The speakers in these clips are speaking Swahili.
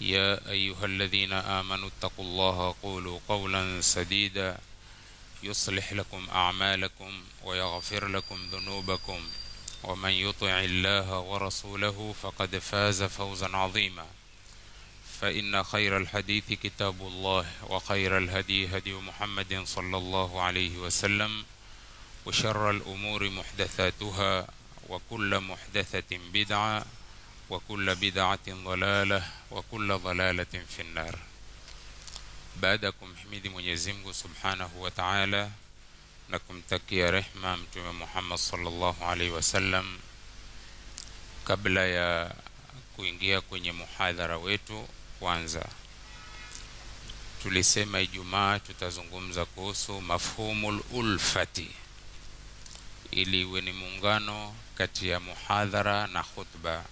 يا أيها الذين آمنوا اتقوا الله قولوا قولا سديدا يصلح لكم أعمالكم ويغفر لكم ذنوبكم ومن يطع الله ورسوله فقد فاز فوزا عظيما فإن خير الحديث كتاب الله وخير الهدي هدي محمد صلى الله عليه وسلم وشر الأمور محدثاتها وكل محدثة بدعة وكل بدعة ضلالة وكل ضلالة في النار baada ya kumhimidi Mwenyezi Mungu Subhanahu wa Ta'ala na kumtakia rehma Mtume Muhammad sallallahu alaihi wasallam, kabla ya kuingia kwenye muhadhara wetu, kwanza tulisema Ijumaa tutazungumza kuhusu mafhumul ulfati, ili iwe ni muungano kati ya muhadhara na khutba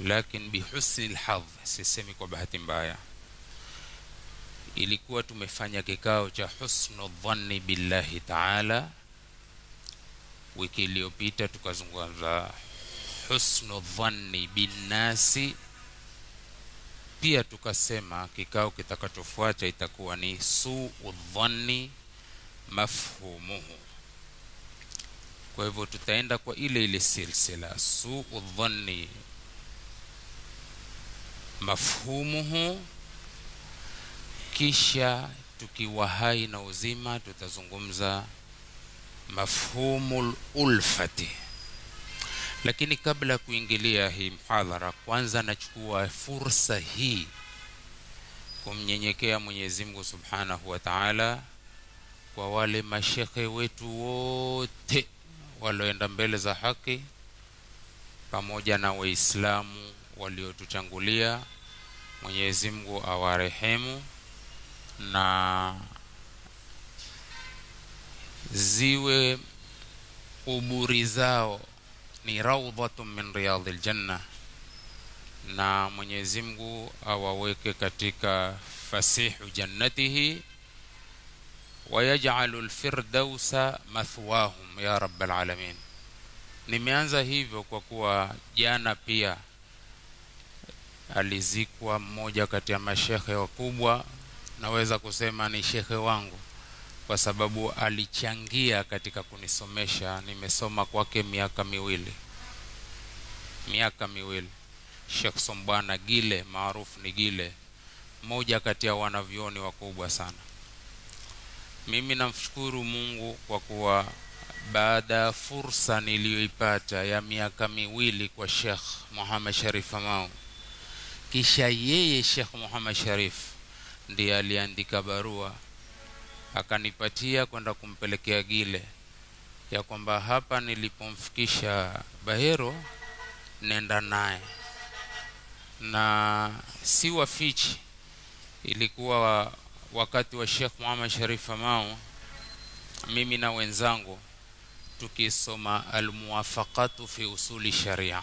lakini bihusni lhadh sisemi kwa bahati mbaya ilikuwa tumefanya kikao cha husnu dhanni billahi taala wiki iliyopita tukazungumza husnu dhanni binnasi pia tukasema kikao kitakachofuata itakuwa ni suu dhanni mafhumuhu kwa hivyo tutaenda kwa ile ile silsila suu dhanni mafhumuhu kisha tukiwa hai na uzima tutazungumza mafhumul ulfati lakini kabla ya kuingilia hii mhadhara kwanza nachukua fursa hii kumnyenyekea mwenyezi mungu subhanahu wa taala kwa wale mashekhe wetu wote walioenda mbele za haki pamoja na waislamu waliotutangulia mwenyezi mungu awarehemu na ziwe kuburi zao ni raudhatun min riadhi ljanna na mwenyezi mungu awaweke katika fasihu jannatihi wayajalu lfirdausa mathwahum ya rabalalamin nimeanza hivyo kwa kuwa jana pia alizikwa mmoja kati ya mashehe wakubwa, naweza kusema ni shehe wangu kwa sababu alichangia katika kunisomesha. Nimesoma kwake miaka miwili, miaka miwili. Sheikh Sombwana Gile maarufu ni Gile, mmoja kati ya wanavyoni wakubwa sana. Mimi namshukuru Mungu kwa kuwa baada ya fursa niliyoipata ya miaka miwili kwa Sheikh Muhammad Sharif Amau kisha yeye Sheikh Muhammad Sharif ndiye aliandika barua akanipatia kwenda kumpelekea Gile ya kwamba hapa nilipomfikisha Bahero nenda naye na si wafichi ilikuwa wakati wa Sheikh Muhammad Sharif Amao mimi na wenzangu tukisoma almuwafaqatu fi usuli sharia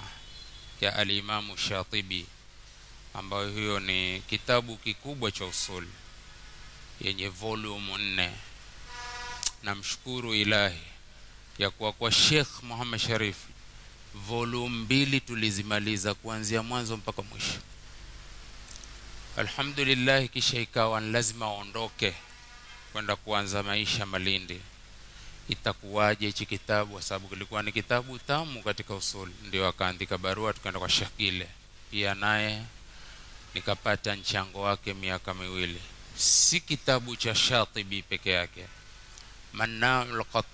ya alimamu Shatibi ambayo hiyo ni kitabu kikubwa cha usul yenye volume nne namshukuru ilahi ya kuwa kwa Sheikh Muhammad Sharif volume mbili tulizimaliza kuanzia mwanzo mpaka mwisho alhamdulillah kisha ikawa lazima aondoke kwenda kuanza maisha Malindi itakuwaje hichi kitabu kwa sababu kilikuwa ni kitabu tamu katika usuli ndio akaandika barua tukaenda kwa Sheikh Gile pia naye nikapata mchango wake miaka miwili si kitabu cha Shatibi peke yake Manam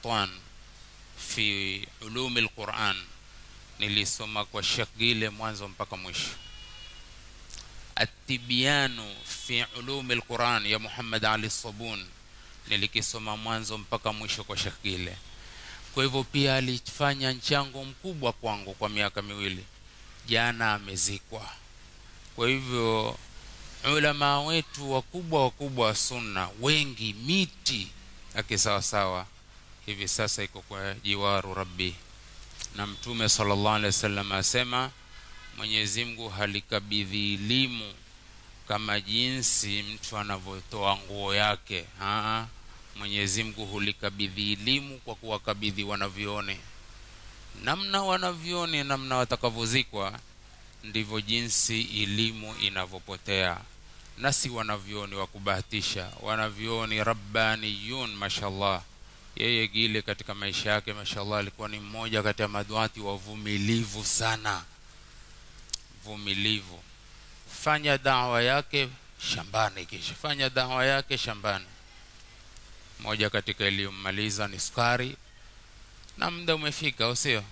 al fi ulumi lquran nilisoma kwa Sheikh Gile mwanzo mpaka mwisho Atibianu fi ulumi lquran ya Muhammad Ali Sabun nilikisoma mwanzo mpaka mwisho kwa Sheikh Gile kwa hivyo pia alifanya mchango mkubwa kwangu kwa miaka miwili jana amezikwa kwa hivyo ulama wetu wakubwa wakubwa wa sunna wengi, miti yake sawasawa hivi sasa iko kwa jiwaru Rabbi, na Mtume sallallahu alaihi wasallam asema Mwenyezi Mungu halikabidhi elimu kama jinsi mtu anavyotoa nguo yake. Haa, Mwenyezi Mungu hulikabidhi elimu kwa kuwakabidhi wanavyoni, namna wanavyoni, namna watakavyozikwa ndivyo jinsi elimu inavyopotea na si wanavyoni wa kubahatisha wanavyoni rabbaniyun mashallah yeye gile katika maisha yake mashallah alikuwa ni mmoja kati ya madwati wavumilivu sana vumilivu fanya dawa yake shambani kisha fanya dawa yake shambani moja katika iliyomaliza ni sukari na muda umefika usio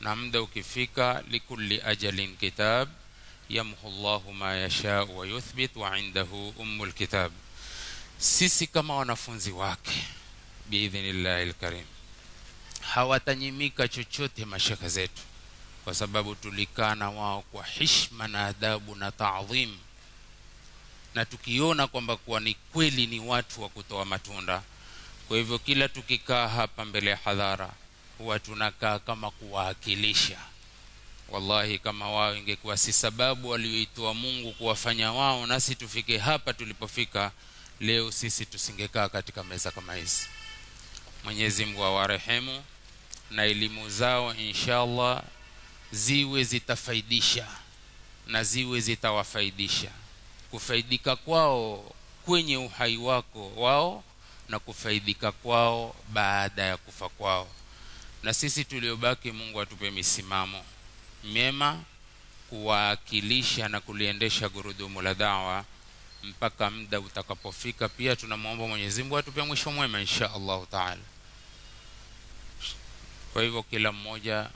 na muda ukifika likulli ajalin kitab yamhu Allahu ma yasha wa yuthbit wa indahu ummul kitab sisi kama wanafunzi wake biidhnillahi alkarim hawatanyimika chochote mashaka zetu kwa sababu tulikaa na wao kwa hishma na adabu na taadhim na tukiona kwamba kuwa ni kweli ni watu wa kutoa matunda kwa hivyo kila tukikaa hapa mbele ya hadhara huwa tunakaa kama kuwaakilisha wallahi kama wao ingekuwa si sababu walioitoa Mungu kuwafanya wao nasi tufike hapa tulipofika leo sisi tusingekaa katika meza kama hizi Mwenyezi Mungu awarehemu na elimu zao inshallah ziwe zitafaidisha na ziwe zitawafaidisha kufaidika kwao kwenye uhai wako wao na kufaidika kwao baada ya kufa kwao na sisi tuliobaki mungu atupe misimamo mema kuwakilisha na kuliendesha gurudumu la dawa mpaka muda utakapofika pia tunamwomba mwenyezi mungu atupe mwisho mwema insha allahu taala kwa hivyo kila mmoja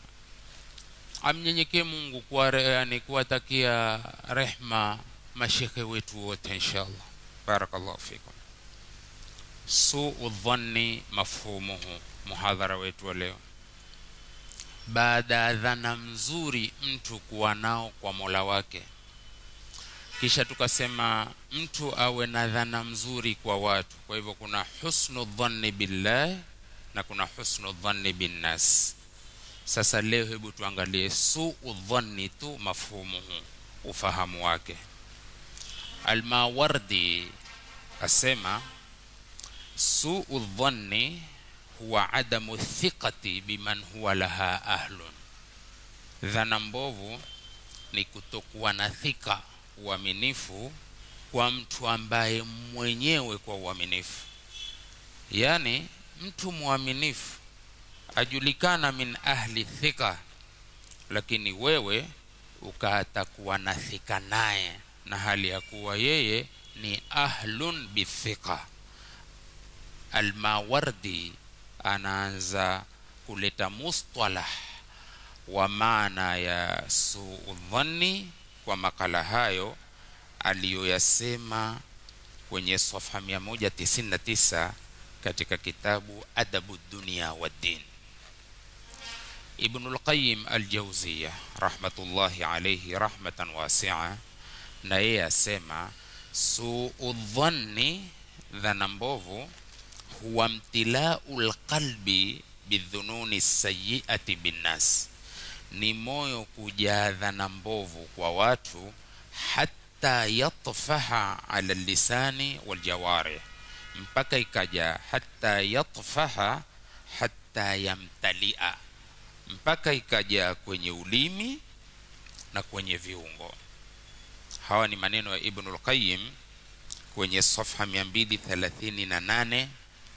amnyenyekee mungu kwa yani kuwatakia rehma mashekhe wetu wote insha allah barakallahu fikum suu dhanni mafhumuhu muhadhara wetu wa leo baada ya dhana mzuri mtu kuwa nao kwa mola wake kisha tukasema mtu awe na dhana mzuri kwa watu kwa hivyo kuna husnu dhanni billah na kuna husnu dhanni binnas sasa leo hebu tuangalie suu dhanni tu mafhumuhu ufahamu wake almawardi asema suu dhanni huwa adamu thiqati biman huwa laha ahlun dhana mbovu ni kutokuwa na thika uaminifu kwa mtu ambaye mwenyewe kwa uaminifu yani mtu mwaminifu ajulikana min ahli thika lakini wewe ukatakuwa na thika naye na hali ya kuwa yeye ni ahlun bithika almawardi anaanza kuleta mustalah wa maana ya suudhanni kwa makala hayo aliyoyasema kwenye safha 199 katika kitabu Adabu Dunia wa Din. Ibnul Qayyim al-Jawziya rahmatullahi alayhi rahmatan wasi'a, na yeye asema suudhanni, dhana mbovu huwa mtilau lqalbi bidhununi sayiati binnas, ni moyo kujadha na mbovu kwa watu, hatta yatfaha ala lisani waljawarih, mpaka ikaja hatta yatfaha hatta yamtalia, mpaka ikaja kwenye ulimi na kwenye viungo. Hawa ni maneno ya Ibnul Qayyim kwenye safha 238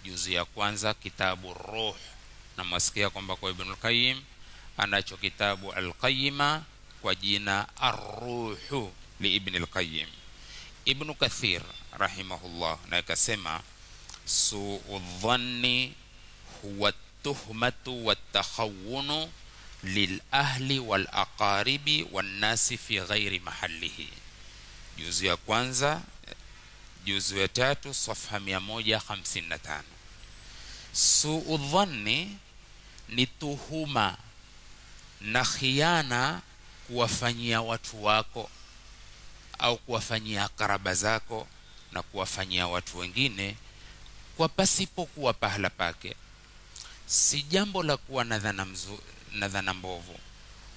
juzu ya kwanza kitabu ruh na mwasikia kwamba kwa ibn al-qayyim anacho kitabu al-qayyima kwa jina ar-ruhu li ibn al-qayyim ibn kathir rahimahullah na akasema su'u dhanni huwa tuhmatu wattakhawunu lilahli walaqaribi wannasi fi ghairi mahallihi juzu ya kwanza juzu ya tatu safha 155 suu dhanni ni tuhuma na khiana kuwafanyia watu wako au kuwafanyia karaba zako na kuwafanyia watu wengine kwa pasipokuwa pahala pake si jambo la kuwa na dhana, na dhana mbovu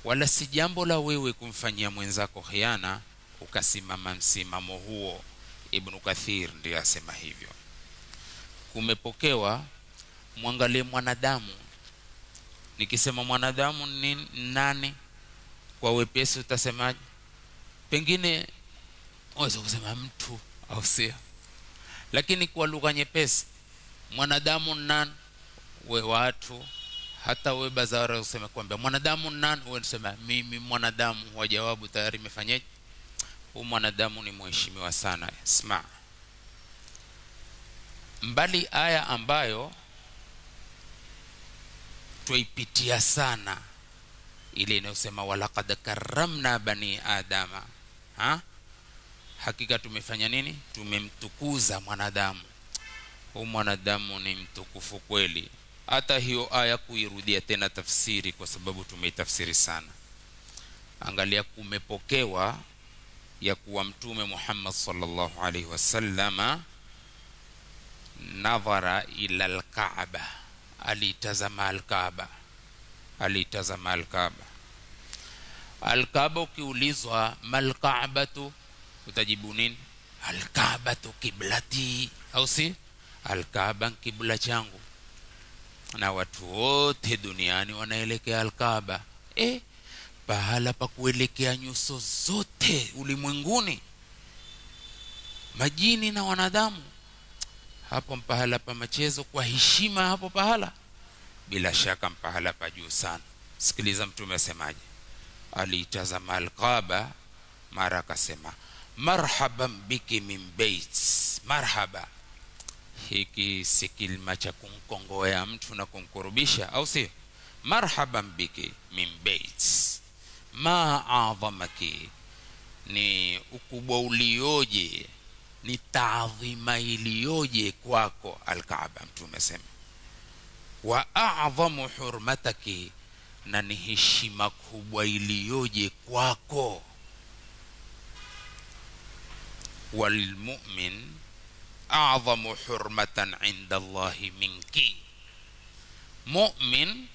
wala si jambo la wewe kumfanyia mwenzako khiana ukasimama msimamo huo Ibnu Kathir ndiye asema hivyo. Kumepokewa mwangalie mwanadamu. Nikisema mwanadamu ni nani, kwa wepesi utasemaje? Pengine waweza kusema mtu au sio, lakini kwa lugha nyepesi mwanadamu nani? We watu hata we bazara useme kwamba mwanadamu nani, we mimi mwanadamu, wa jawabu tayari imefanyaje? huu mwanadamu ni mheshimiwa sana sma mbali aya ambayo twaipitia sana ile inayosema walakad karamna bani adama ha? hakika tumefanya nini tumemtukuza mwanadamu huu mwanadamu ni mtukufu kweli hata hiyo aya kuirudia tena tafsiri kwa sababu tumeitafsiri sana angalia kumepokewa ya kuwa mtume Muhammad sallallahu alaihi wasallama nadhara ila alkaaba alitazama alkaaba alitazama alkaaba alkaaba ukiulizwa malkaabatu utajibu nini alkaabatu kiblati au si alkaaba kibla changu na watu wote duniani wanaelekea alkaaba eh pahala pa kuelekea nyuso zote ulimwenguni majini na wanadamu hapo mpahala pa machezo kwa heshima hapo pahala bila shaka mpahala pa juu sana sikiliza mtume asemaje aliitazama alqaba mara akasema marhaban biki min bait marhaba hiki si kilima cha kumkongoea mtu na kumkurubisha au sio marhaban biki min bait ma adhamaki ni ukubwa ulioje ni taadhima iliyoje kwako alkaaba mtume asema wa adhamu hurmataki na ni heshima kubwa iliyoje kwako walmumin adhamu hurmatan inda llahi minki mumin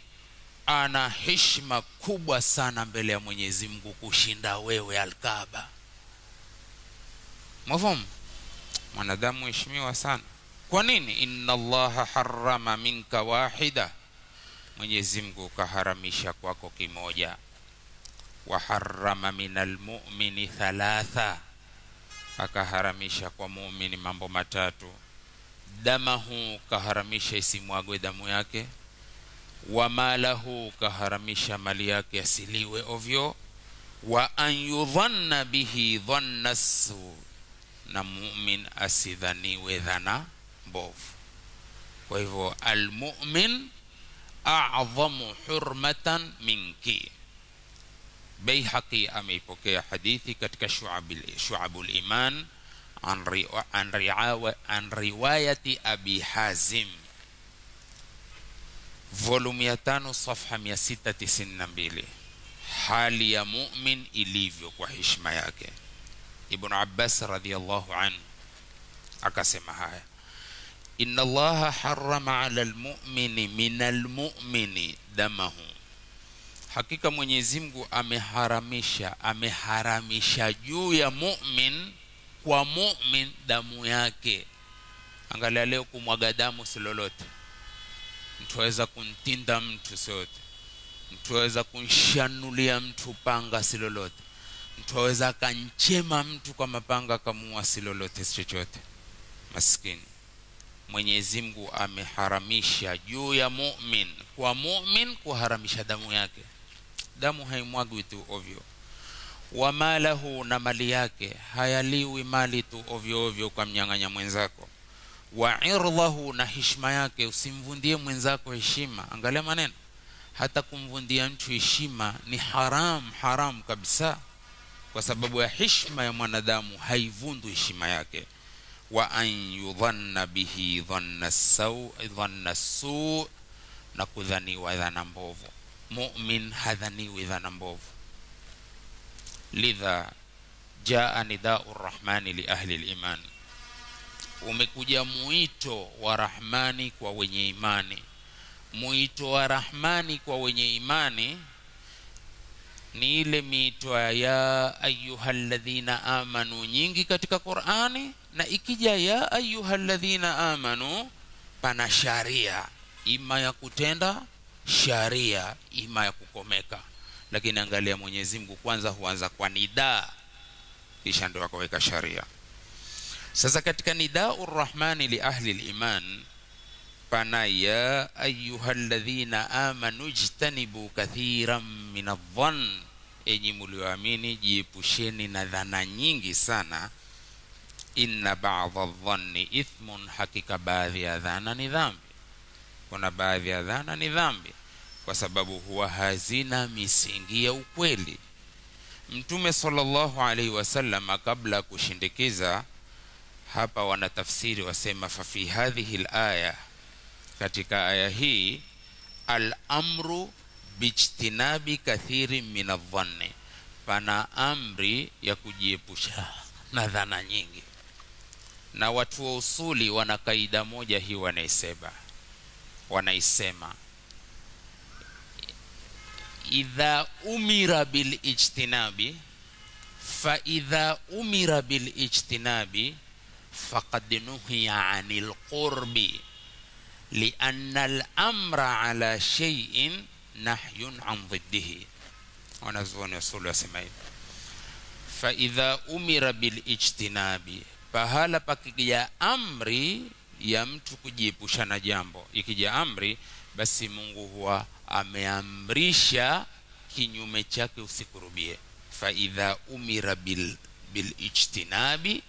ana heshima kubwa sana mbele ya mwenyezi mungu kushinda wewe alkaba mwafamu mwanadamu heshimiwa sana kwa nini inna allaha harama minka wahida mwenyezi mungu kaharamisha kwako kimoja waharama min almumini thalatha akaharamisha kwa muumini mambo matatu damahu kaharamisha isimwagwe damu yake wa malahu, kaharamisha mali yake asiliwe ovyo. Wa an yudhanna bihi dhanna su, na mumin asidhaniwe dhana mbovu. Kwa hivyo almumin adhamu hurmatan minki. Baihaqi ameipokea hadithi katika Shu'abul Iman an riwayati Abi Hazim volume ya tano safha 692 hali ya mumin ilivyo kwa heshima yake ibn abbas radhiallahu anhu akasema haya inna allaha harama ala lmumini min almumini damahu hakika mwenyezi mungu ameharamisha ameharamisha juu ya mumin kwa mumin damu yake angalia leo kumwaga damu si lolote mtuweza kuntinda mtu siote mtuweza kunshanulia mtu panga si lolote mtu aweza akanchema mtu kwa mapanga kamua si lolote si chochote maskini mwenyezi mungu ameharamisha juu ya mumin kwa mumin kuharamisha damu yake damu haimwagwi tu ovyo wa malahu na mali yake hayaliwi mali tu ovyo ovyo kwa mnyang'anya mwenzako wa irdhahu na heshima yake usimvundie mwenzako heshima angalia maneno hata kumvundia mtu heshima ni haram haram kabisa kwa sababu ya heshima ya mwanadamu haivundu heshima yake wa an yudhanna bihi dhanna sau dhanna su na kudhaniwa dhana mbovu mumin hadhaniwi dhana mbovu lidha jaa nidau rrahmani liahli liman umekuja mwito wa rahmani kwa wenye imani mwito wa rahmani kwa wenye imani ni ile miito ya ayuhaladhina amanu nyingi katika qurani na ikija ya ayuhaladhina amanu pana sharia ima ya kutenda sharia ima ya kukomeka lakini angalia mwenyezi mungu kwanza huanza kwa nidaa kisha ndio akaweka sharia sasa katika nidau rrahmani li ahli liman pana ya ayuha ladhina amanu jtanibu kathiran min aldhann enyi mulioamini jiepusheni na dhana nyingi sana inna bada dhanni ithmun hakika baadhi ya dhana ni dhambi kuna baadhi ya dhana ni dhambi kwa sababu huwa hazina misingi ya ukweli mtume sallallahu alaihi wasallam kabla kushindikiza hapa wanatafsiri wasema fafi hadhihi laya katika aya hii alamru bijtinabi kathiri min adhanni pana amri ya kujiepusha na dhana nyingi na watu wa usuli wana kaida moja hii wanaisema wanaisema idha umira bilijtinabi fa idha umira bilijtinabi faqad nuhiya anil qurbi lianna al-amra ala shay'in nahyun an dhiddihi wanazuoni wasulu wasema hivi faidha umira bilijtinabi pahala pakija amri ya mtu kujiepusha na jambo ikija amri basi mungu huwa ameamrisha kinyume chake usikurubie faidha umira bilijtinabi bil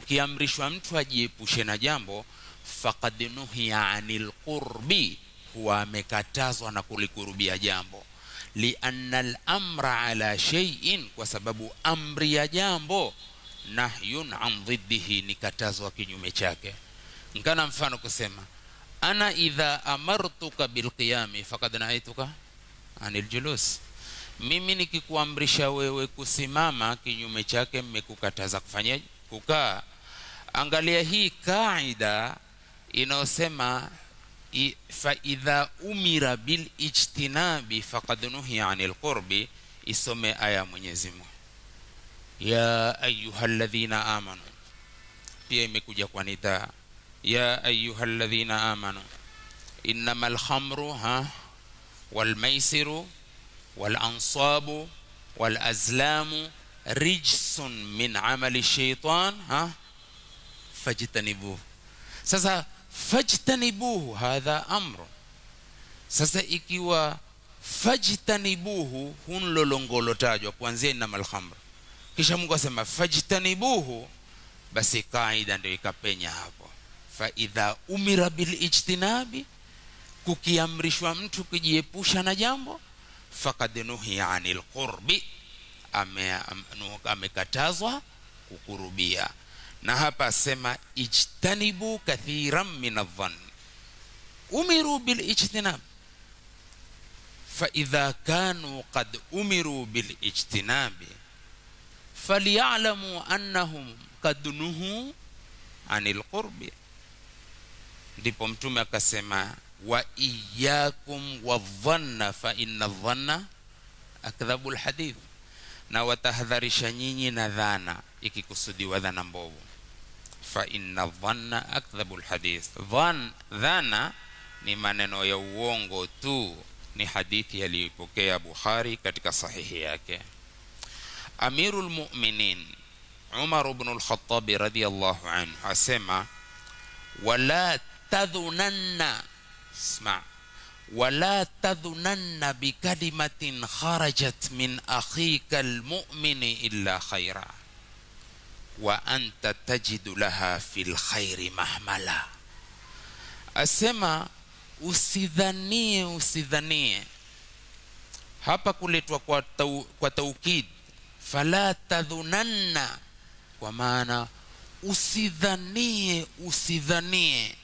kukiamrishwa mtu ajiepushe na jambo faqad nuhiya anil qurbi huwa amekatazwa na kulikurubia jambo lianna al-amra ala shay'in kwa sababu amri ya jambo nahyun an dhiddihi ni katazwa kinyume chake nkana mfano kusema ana idha amartuka bilqiyami faqad nahaituka anil julus mimi nikikuamrisha wewe kusimama kinyume chake mmekukataza kufanyaje kukaa angalia hii kaida inayosema faidha umira bilijtinabi faqad nuhiya anil qurbi isome aya Mwenyezi Mungu ya ayyuhalladhina amanu pia imekuja kwa nidaa ya ayyuhalladhina amanu innamal khamru ha walmaisiru walansabu walazlamu rijsun min amali shaitan ha fajtanibuhu sasa fajtanibuhu hadha amru sasa ikiwa fajtanibuhu hun tajwa kuanzia innamal khamr kisha mungu asema fajtanibuhu basi kaida ndio ikapenya hapo faidha umira bilijtinabi kukiamrishwa mtu kujiepusha na jambo fakad nuhiya anil qurbi amekatazwa ame, kukurubia na hapa asema ijtanibu kathiran min adhan umiru bil ijtinab fa idha kanu qad umiru bil بالاجتناب falyalamu annahum qad nuhu anil القرب ndipo mtume akasema wa iyakum wadhanna fa inna dhanna akdhabu lhadith na watahadharisha nyinyi na dhana ikikusudiwa dhana mbovu fa inna dhanna akdhabu lhadith dhan dhana ni maneno ya uongo tu ni hadithi yaliyoipokea bukhari katika sahihi yake amiru lmuminin umar bnu lkhatabi radiallahu anhu asema wala tadhunanna sma ولا تظنن بكلمة خرجت من أخيك المؤمن إلا خيرا وأنت تجد لها في الخير مهملا أسمى أسذني أسذني هابا قلت وكتوكيد فلا تظنن ومانا أسذني أسذني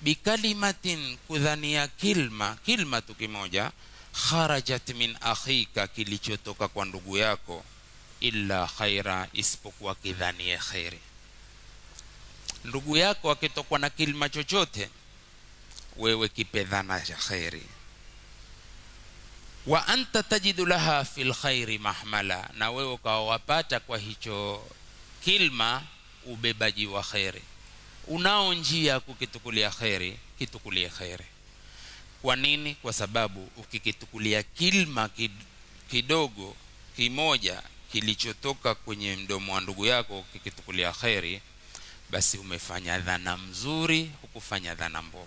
bikalimatin kudhania kilma kilma tu kimoja kharajat min akhika kilichotoka kwa ndugu yako illa khaira isipokuwa kidhanie kheri ndugu yako akitokwa na kilma chochote wewe kipedhana cha kheri wa anta tajidu laha fi lkhairi mahmala na wewe ukawapata kwa hicho kilma ubebaji wa kheri unao njia kukitukulia kheri kitukulie kheri kwa nini kwa sababu ukikitukulia kilma kidogo kimoja kilichotoka kwenye mdomo wa ndugu yako ukikitukulia kheri basi umefanya dhana mzuri hukufanya dhana mbovu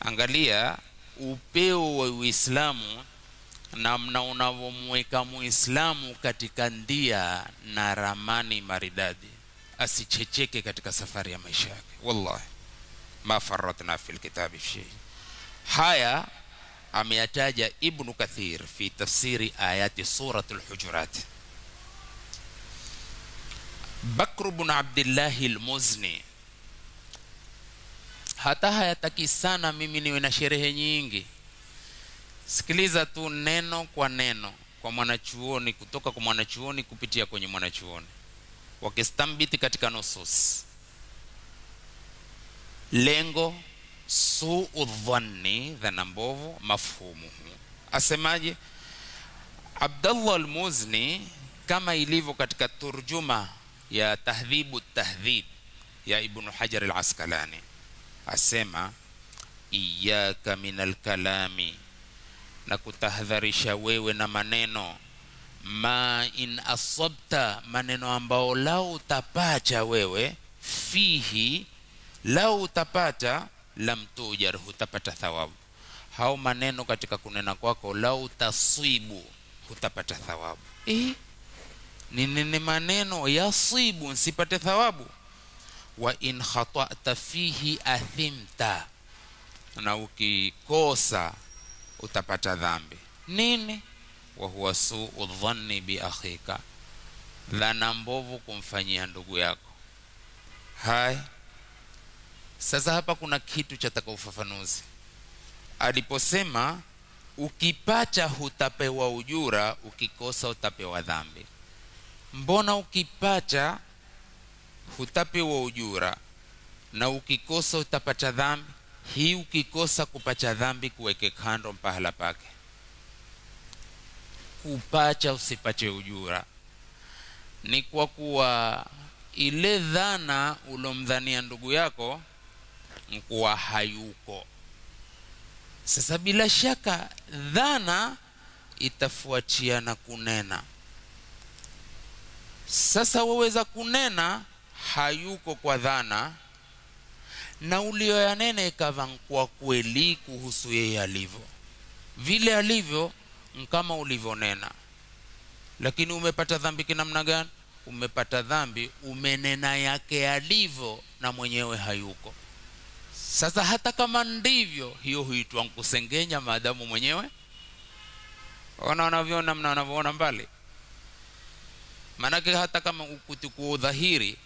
angalia upeo wa uislamu namna unavyomweka muislamu katika ndia na ramani maridadi asichecheke katika safari ya maisha yake wallahi ma faratna fi lkitabi shay. haya ameyataja ibnu kathir fi tafsiri ayati surat lhujurat bakru bnu abdillahi lmuzni hata hayataki sana mimi niwe na sherehe nyingi sikiliza tu neno kwa neno kwa mwanachuoni kutoka kwa mwanachuoni kupitia kwenye mwanachuoni wakistambiti katika nusus lengo suu dhanni dhana mbovu mafhumuhu asemaje abdallah almuzni kama ilivyo katika turjuma ya tahdhibu tahdhib ya ibnu hajar alaskalani asema iyaka min alkalami na kutahadharisha wewe na maneno ma in asabta maneno ambao lau utapata wewe fihi lau utapata lam tujar hutapata thawabu hao maneno katika kunena kwako lau tasibu hutapata thawabu eh ni nene maneno yasibu nsipate thawabu wa in khata'ta fihi athimta na ukikosa utapata dhambi nini wa huwa suu dhanni bi akhika, dhana mbovu kumfanyia ndugu yako. Hai, sasa hapa kuna kitu chataka ufafanuzi. Aliposema ukipacha hutapewa ujura, ukikosa utapewa dhambi. Mbona ukipacha hutapewa ujura na ukikosa utapata dhambi? Hii ukikosa kupacha dhambi kuweke kando mpahala pake kupacha usipache ujura ni kwa kuwa ile dhana ulomdhania ndugu yako nkuwa hayuko sasa bila shaka dhana itafuatia na kunena sasa waweza kunena hayuko kwa dhana na ulioyanena ikava kwa kweli kuhusu yeye alivyo vile alivyo kama ulivyonena lakini umepata dhambi kinamna gani umepata dhambi umenena yake alivyo na mwenyewe hayuko sasa hata kama ndivyo hiyo huitwa nkusengenya maadamu mwenyewe ona wanavyoona mna wanavyoona mbali maanake hata kama ukutikuwa udhahiri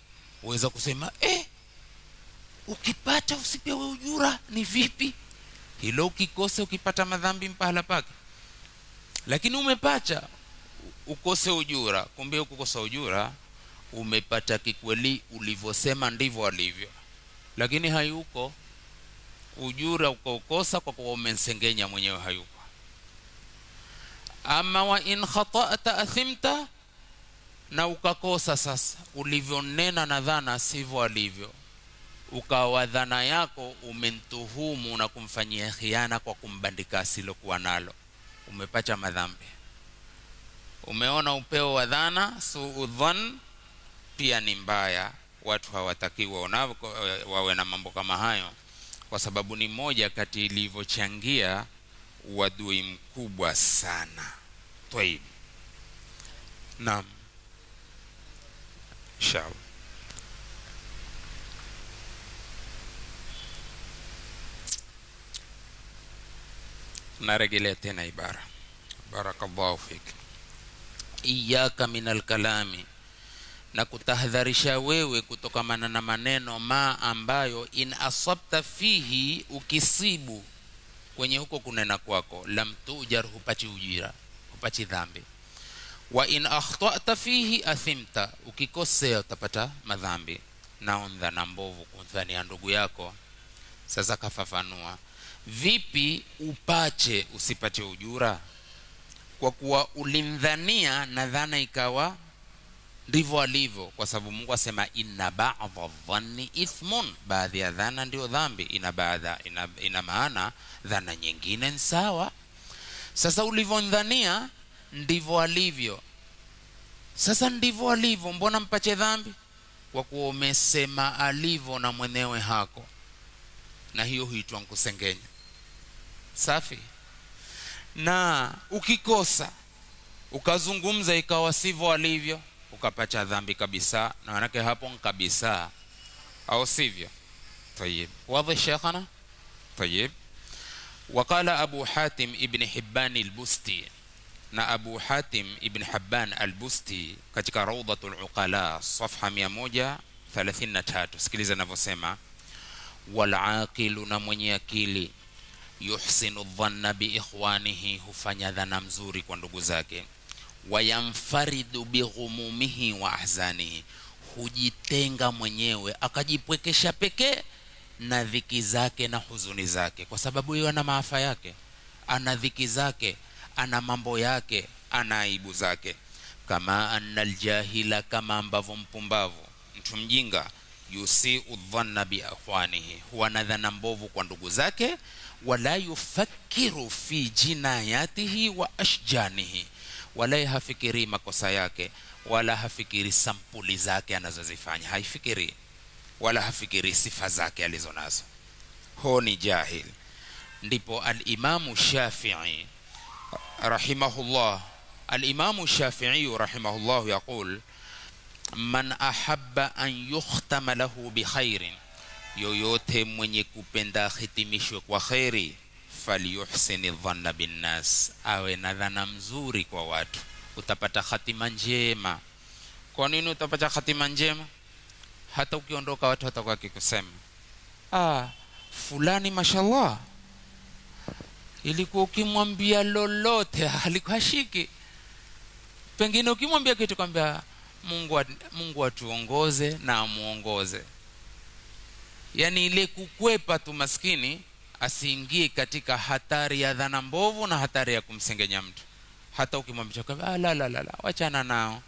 uweza kusema eh, ukipata usipewe ujura ni vipi hilo ukikose ukipata madhambi mpahala pake lakini umepacha ukose ujura kumbe ukukosa ujura umepata kikweli ulivyosema ndivyo alivyo lakini hayuko ujura ukaukosa kwa kuwa umensengenya mwenyewe hayuko ama wa in khata'ta athimta na ukakosa sasa ulivyonena na dhana sivyo alivyo ukawa dhana yako umemtuhumu na kumfanyia khiana kwa kumbandika asilokuwa nalo umepata madhambi umeona upeo wa dhana suudhan pia ni mbaya watu hawatakiwa wawe na mambo kama hayo kwa sababu ni moja kati ilivyochangia uadui mkubwa sana twaib naam inshallah narejelea tena ibara barakallahu fik iyaka min alkalami na kutahadharisha wewe kutokamana na maneno ma ambayo in asabta fihi ukisibu kwenye huko kunena kwako lam tujar hupachi ujira hupachi dhambi wa in akhtata fihi athimta ukikosea utapata madhambi naondha na mbovu kundhania ndugu yako sasa kafafanua vipi upache usipate ujura kwa kuwa ulimdhania na dhana ikawa ndivyo alivyo kwa sababu mungu asema inna ba'dha dhanni ithmun baadhi ya dhana ndio dhambi ina baadha ina, ina maana dhana nyingine ni sawa sasa ulivyondhania ndivyo alivyo sasa ndivyo alivyo mbona mpache dhambi kwa kuwa umesema alivyo na mwenyewe hako na hiyo huitwa nkusengenya safi na ukikosa ukazungumza ikawa sivyo alivyo ukapacha dhambi kabisa na manake hapo kabisa au sivyo طيب واضح شيخنا طيب وقال أبو حاتم ابن حبان البستي na Abu Hatim ibn Habban albusti katika Rawdatul Uqala safha 133 sikiliza anavyosema wal aqilu na mwenye akili yuhsinu dhanna biikhwanihi, hufanya dhana mzuri kwa ndugu zake. Wayamfaridu bighumumihi wa ahzanihi, hujitenga mwenyewe akajipwekesha pekee na dhiki zake na huzuni zake, kwa sababu yeye ana maafa yake, ana dhiki zake, ana mambo yake, ana aibu zake. Kama anna aljahila, kama ambavyo mpumbavu, mtu mjinga, yusiu dhanna biakhwanihi, huwa na dhana mbovu kwa ndugu zake ولا يفكر في جناياته وأشجانه ولا يفكري مكوساياك ولا يفكري سامبولي زاكي أنا هاي فكري ولا يفكري صفة زاكي لزناس هوني جاهل الامام الشافعي رحمه الله الامام الشافعي رحمه الله يقول من احب ان يختم له بخير yoyote mwenye kupenda hitimisho kwa kheri falyuhsini dhanna binnas, awe na dhana mzuri kwa watu, utapata hatima njema. Kwa nini utapata hatima njema? Hata ukiondoka watu watakuwa kikusema ah, fulani mashallah, ilikuwa ukimwambia lolote alikashiki. Pengine ukimwambia kitu kwambia Mungu, Mungu atuongoze na amuongoze yani ile kukwepa tu maskini asiingie katika hatari ya dhana mbovu na hatari ya kumsengenya mtu hata ukimwambia ah, la, la, la, la wachana nao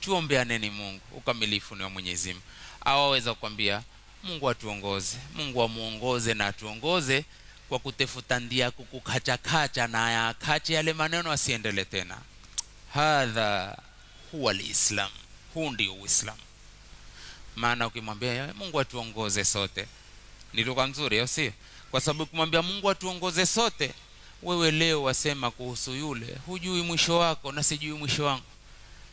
tuombeaneni mungu ukamilifu ni wa mwenyezi mungu awaweza kukwambia mungu atuongoze mungu amuongoze na atuongoze kwa kutefuta ndia kukukachakacha na yakache yale maneno asiendele tena hadha huwa liislam huu ndio uislamu maana ukimwambia eh, mungu atuongoze sote ni lugha nzuri au sio kwa sababu kumwambia mungu atuongoze sote wewe leo wasema kuhusu yule hujui mwisho wako na sijui mwisho wangu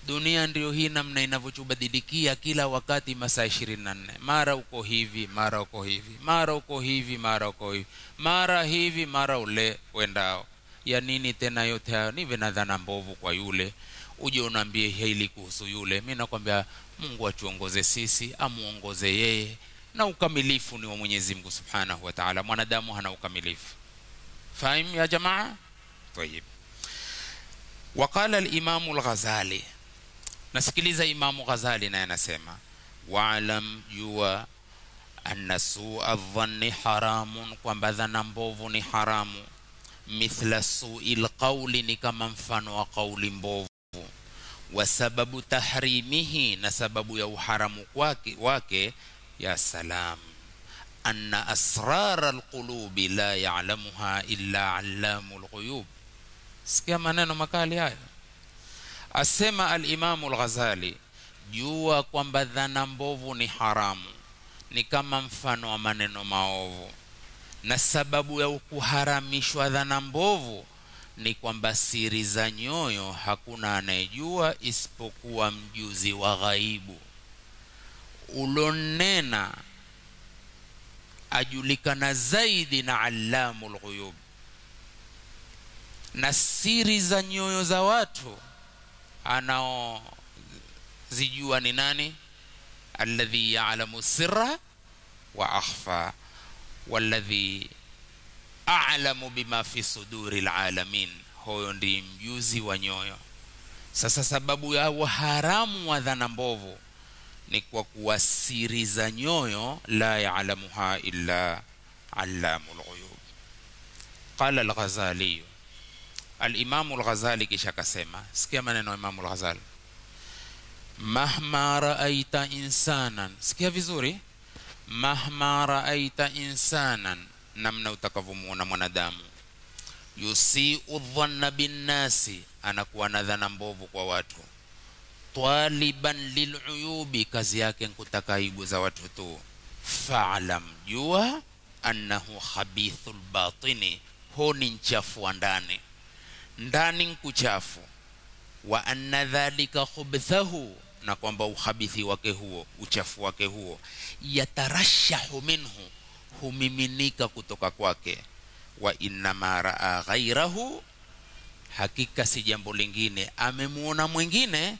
dunia ndiyo hii namna inavyochubadilikia kila wakati masaa ishirini na nne mara uko hivi mara uko hivi mara uko hivi mara uko hivi mara hivi mara ule wendao ya nini tena yote hayo nive na mbovu kwa yule uje unaambie hili kuhusu yule mi nakwambia Mungu atuongoze sisi, amuongoze yeye, na ukamilifu ni wa Mwenyezi Mungu Subhanahu wa Ta'ala. Mwanadamu hana ukamilifu. Fahimu ya jamaa? Tayib. Waqala al-Imam al-Ghazali. Nasikiliza Imam Ghazali naye anasema, "Wa'lam yuwa anna su'a dhanni haramun, kwamba dhana mbovu ni haramu. Mithla su'il qawli, ni kama mfano wa kauli mbovu." wa sababu tahrimihi na sababu ya uharamu wake, wake ya salam anna asrar alqulubi la ya'lamuha illa allamu alghuyub sikia maneno makali haya asema alimamu alghazali jua kwamba dhana mbovu ni haramu ni kama mfano wa maneno maovu na sababu ya kuharamishwa dhana mbovu ni kwamba siri za nyoyo hakuna anayejua isipokuwa mjuzi wa ghaibu ulonena ajulikana zaidi na allamu lghuyub na siri za nyoyo za watu anaozijua ni nani alladhi yalamu sirra wa akhfa walladhi a'lamu bima fi suduri lalamin huyo ndi mjuzi wa nyoyo sasa sababu ya waharamu wa dhana mbovu ni kwa kuwa siri za nyoyo la yaalamuha illa alamu lghuyub qala lghazaliyu alimamu lghazali kisha akasema sikia maneno ya imamu lghazali mahma raaita insanan sikia vizuri mahma raaita insanan namna utakavyomuona mwanadamu yusiu dhanna binnasi anakuwa na dhana mbovu kwa watu taliban liluyubi kazi yake nkutaka aibu za watu tu falam jua annahu khabithu lbatini ho ni mchafu wa ndani ndani nkuchafu wa anna dhalika khubthahu na kwamba uhabithi wake huo uchafu wake huo yatarashahu minhu humiminika kutoka kwake wa innama raa ghairahu hakika si jambo lingine amemuona mwingine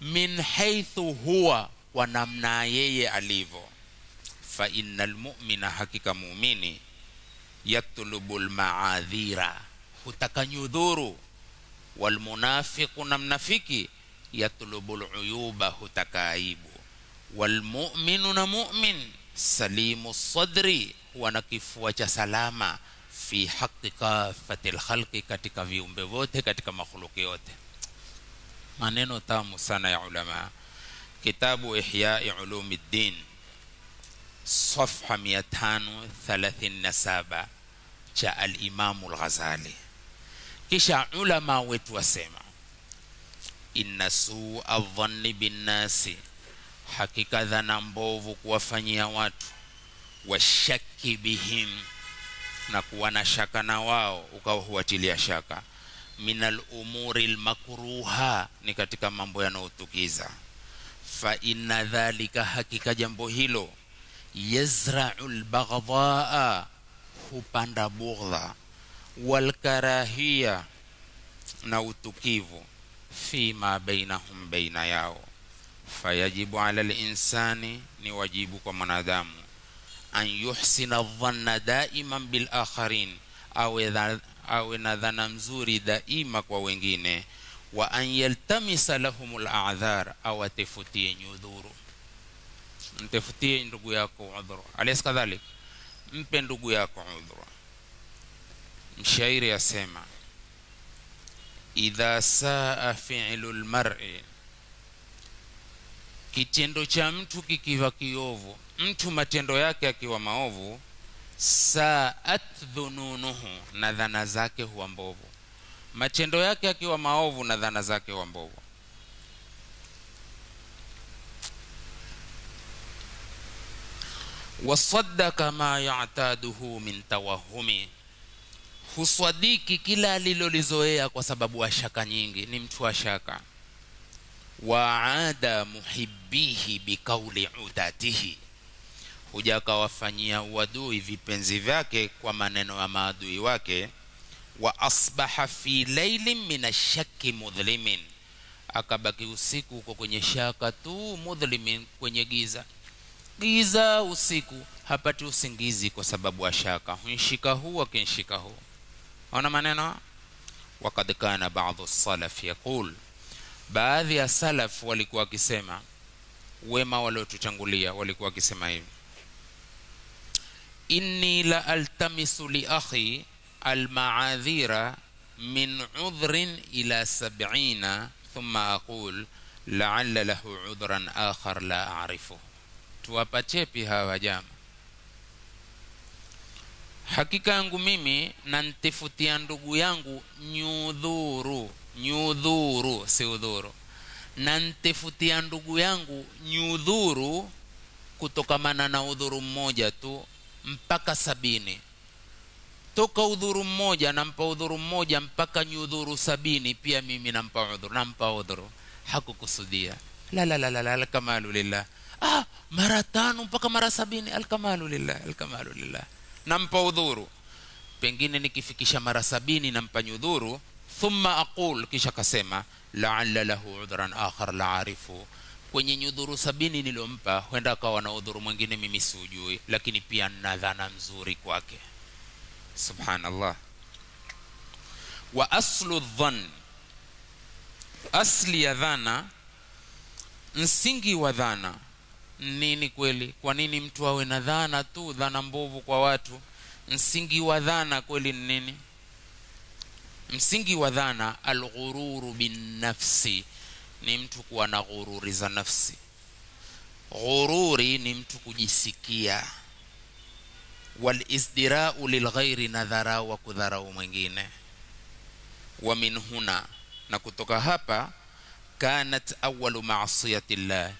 min haithu huwa kwa namna yeye alivyo fa innal mu'mina hakika mumini yatlubu lmaadhira hutaka nyudhuru walmunafiqu na mnafiki yatlubu luyuba hutaka aibu walmuminu na mumin salimu sadri huwa na kifua cha salama fi haqi kafatil khalqi katika viumbe wote katika makhluki yote maneno tamu sana ya ulama kitabu ihyai ulumiddin safha 537 cha al-Imamu al-Ghazali kisha ulama wetu wasema inna su'a dhanni bin nasi hakika dhana mbovu kuwafanyia watu washaki bihim na kuwa na shaka na wao ukawa huwatilia shaka minal umuri lmakruha ni katika mambo yanayotukiza fa inna dhalika hakika jambo hilo yazrau lbaghdaa hupanda bughdha walkarahia na utukivu fima bainahum baina yao fayajibu ala linsani, ni wajibu kwa mwanadamu an yuhsina dhanna daiman bil akharin, awe, awe na dhana mzuri daima kwa wengine, wa an yaltamisa lahum ladhar, au atefutie nyudhuru. Mtefutie ndugu yako udhuru, alaysa kadhalik, mpe ndugu yako udhuru. Mshairi asema idha saa fi'lu lmar'i kitendo cha mtu kikiwa kiovu mtu matendo yake akiwa maovu saat dhununuhu na dhana zake huwa mbovu matendo yake akiwa maovu na dhana zake huwa mbovu wasaddaka ma yataduhu min tawahumi huswadiki kila alilolizoea kwa sababu shaka nyingi ni mtu wa shaka waada muhibbihi biqauli udatihi huja akawafanyia uadui vipenzi vyake kwa maneno ya maadui wake wa asbaha fi lailin min ashaki mudhlimin akabaki usiku huko kwenye shaka tu mudhlimin kwenye giza giza usiku hapati usingizi kwa sababu ya shaka hunshika huu akinshika huu ona maneno wakad kana baadhu salaf yaqul baadhi ya salaf walikuwa wakisema wema waliotutangulia walikuwa wakisema hivi inni la altamisu li akhi almaadhira min udhrin ila sabina thumma aqul laalla lahu udhran akhar la arifuh tuwapachepi hawa jama hakika yangu mimi nantifutia ndugu yangu nyudhuru nyudhuru si udhuru na ntefutia ndugu yangu nyudhuru kutokamana na udhuru mmoja tu mpaka sabini toka udhuru mmoja nampa udhuru mmoja mpaka nyudhuru sabini pia mimi nampa udhuru nampa udhuru hakukusudia la la la la la alkamalu lillah ah mara tano mpaka mara sabini alkamalu lillah alkamalu lillah nampa udhuru pengine nikifikisha mara sabini nampa nyudhuru thumma aqul kisha kasema laalla lahu udhran akhar la arifu kwenye nyudhuru sabini nilompa huenda akawa na udhuru mwingine mimi siujui lakini pia nna dhana mzuri kwake subhanallah wa aslu dhan asli ya dhana msingi wa dhana nini kweli kwa nini mtu awe na dhana tu dhana mbovu kwa watu msingi wa dhana kweli ni nini msingi wa dhana alghururu binnafsi ni mtu kuwa na ghururi za nafsi ghururi ni mtu kujisikia walisdirau lilghairi na dharau wa kudharau mwingine wa min huna na kutoka hapa kanat awalu maasiyati llah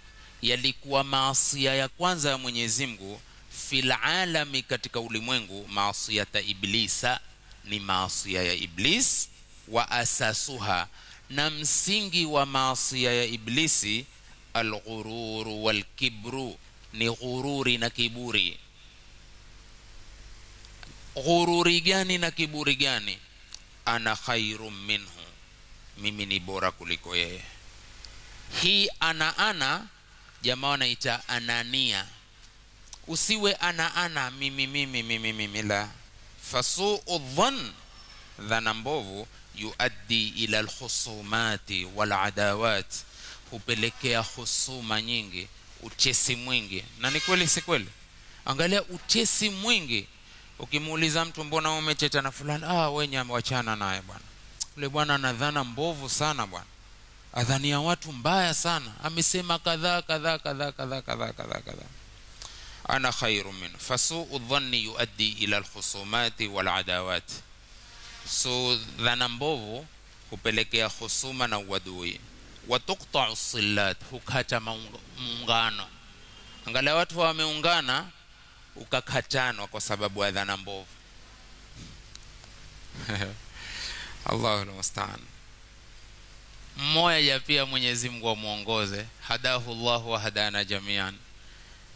yalikuwa maasia ya kwanza ya mwenyezi mungu fi lalami katika ulimwengu maasiyata iblisa ni maasia ya Iblis, wa asasuha, na msingi wa maasia ya Iblisi alghururu walkibru, ni ghururi na kiburi. Ghururi gani na kiburi gani? Ana khairu minhu, mimi ni bora kuliko yeye. Hii ana ana jamaa wanaita anania. Usiwe ana ana mimi mimi mimi mimi la fasuu dhann dhana mbovu yuaddi ila lkhusumati waladawat hupelekea husuma nyingi uchesi mwingi na ni kweli si kweli angalia uchesi mwingi ukimuuliza mtu mbona umecheta na fulani ah wenye wachana naye bwana yule bwana ana dhana mbovu sana bwana adhania watu mbaya sana amesema kadhaa kadhaa kadhaa kadhaa kadhaa kadhaa kadhaa ana khairu min fasuu dhanni yuaddi ila alkhusumati waladawati so dhana mbovu hupelekea khusuma na uadui watuktau sillat hukata muungano angalia watu wameungana ukakatanwa kwa sababu ya dhana mbovu allahu lmustaan mmoja pia mwenyezi mungu amwongoze hadahu llahu wa hadana jamian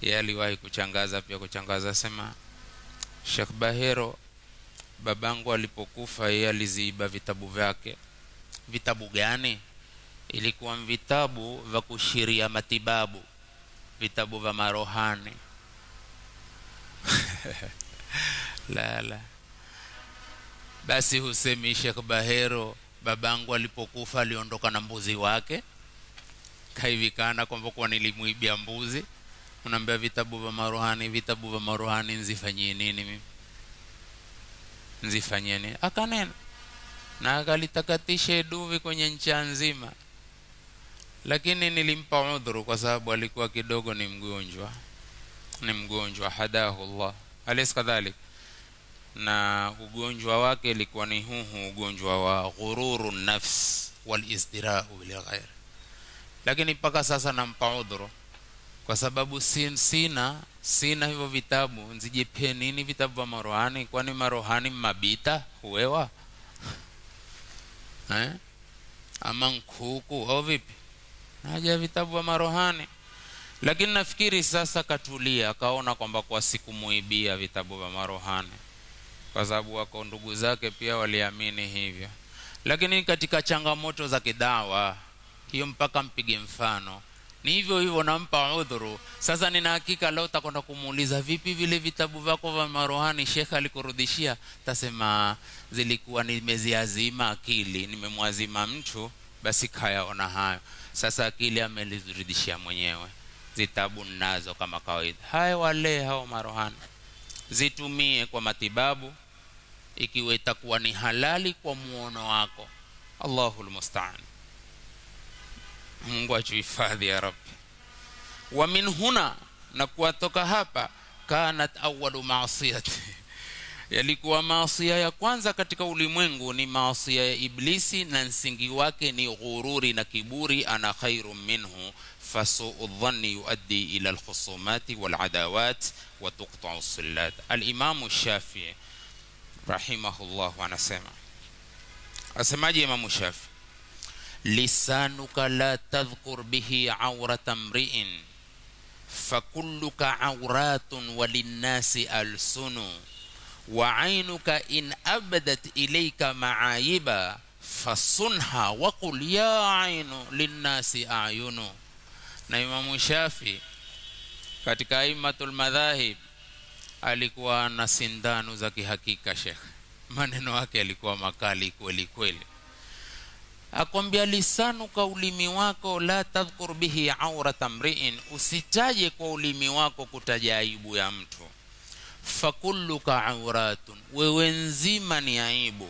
yeye aliwahi kuchangaza pia kuchangaza sema Sheikh Bahero babangu alipokufa yeye aliziiba vitabu vyake vitabu gani ilikuwa vitabu vya kushiria matibabu vitabu vya marohani la la basi husemi Sheikh Bahero babangu alipokufa aliondoka na mbuzi wake kaivikana kwamba kuwa nilimwibia mbuzi unaambia vitabu vya maruhani vitabu vya maruhani nzifanyie nini mimi nzifanyie nini akanena na akalitakatisha iduvi kwenye ncha nzima lakini nilimpa udhuru kwa sababu alikuwa kidogo ni mgonjwa ni mgonjwa hadahu llah alis kadhalik na ugonjwa wake ilikuwa ni huhu ugonjwa wa ghururu nafs wal izdirau bil lakini mpaka sasa nampa udhuru kwa sababu sin, sina sina hivyo vitabu nzijipie nini vitabu vya marohani kwani marohani mabita huwewa eh? ama nkuku au vipi haja vitabu vya marohani lakini nafikiri sasa katulia akaona kwamba kwa sikumuibia vitabu vya marohani kwa sababu wako ndugu zake pia waliamini hivyo lakini katika changamoto za kidawa hiyo mpaka mpige mfano ni hivyo hivyo nampa udhuru sasa nina hakika leo takwenda kumuuliza vipi vile vitabu vyako vya marohani shekhe alikurudishia tasema zilikuwa nimeziazima akili nimemwazima mtu basi kayaona hayo sasa akili amelizuridishia mwenyewe zitabu ninazo kama kawaida haya wale hao marohani zitumie kwa matibabu ikiwa itakuwa ni halali kwa muono wako allahu lmustaan Mungu atuhifadhi ya Rabbi. Wa min huna, na kuatoka hapa, kanat awalu maasiyati yalikuwa maasia ya kwanza katika ulimwengu ni maasia ya iblisi na nsingi wake ni ghururi na kiburi ana khairu minhu fasuu dhanni yuaddi ila alkhusumati waladawat wa tuqtau sillat Al-Imamu Shafi rahimahullahu anasema asemaje imamu Shafi? لسانك لا تذكر به عورة امرئ فكلك عورات وللناس ألسن وعينك إن أبدت إليك معايبا فصنها وقل يا عين للناس أعين نعم مشافي كتك أئمة المذاهب alikuwa na سندان زكي kihakika شيخ من yake yalikuwa makali kweli kweli akwambia lisanu kwa ulimi wako la tadhkur bihi aurata mriin usitaje kwa ulimi wako kutaja aibu ya mtu fakulluka auratun wewe nzima ni aibu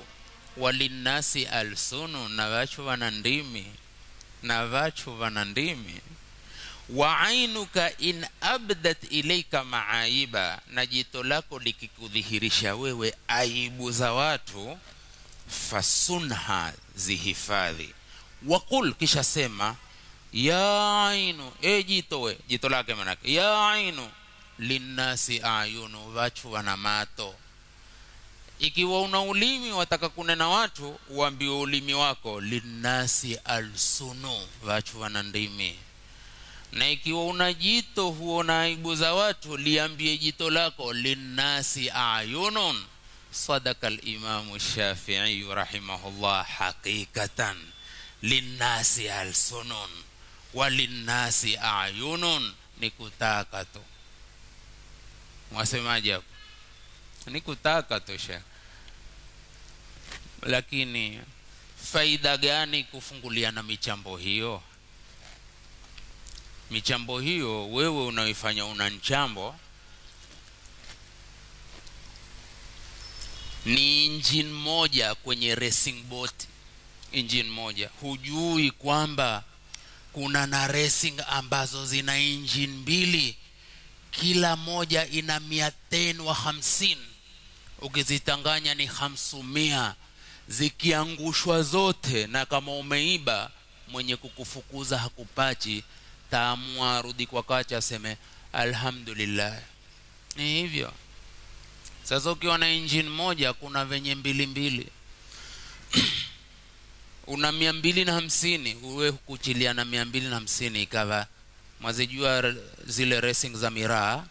walinnasi alsunu na vachu vana ndimi na vachu vana ndimi ainuka in abdat ilaika maaiba na jito lako likikudhihirisha wewe aibu za watu fasunha zihifadhi waqul kisha sema ya ainu e jitowe jito lake manake ya ainu linnasi ayunu wachu wana mato ikiwa una ulimi wataka kunena watu uambie ulimi wako linnasi alsunu wachu wana ndimi na ikiwa una jito huona aibu za watu liambie jito lako linnasi ayunun صدق الإمام الشافعي رحمه الله حقيقة للناس ألسن وللناس أعين nikutaka tu mwasemaje hapo ni kutaka sha lakini faida gani kufunguliana michambo hiyo michambo hiyo wewe unaoifanya una nchambo ni injini moja kwenye racing boat injini moja hujui kwamba kuna na racing ambazo zina injini mbili kila moja ina mia wa 50 ukizitanganya ni hamsumia zikiangushwa zote na kama umeiba mwenye kukufukuza hakupachi taamua arudi kwa kacha aseme alhamdulillah ni hivyo sasa ukiwa na engine moja kuna venye mbili mbili una mia mbili na hamsini uwe kuchilia na mia mbili na hamsini ikawa mwazijua zile racing za miraa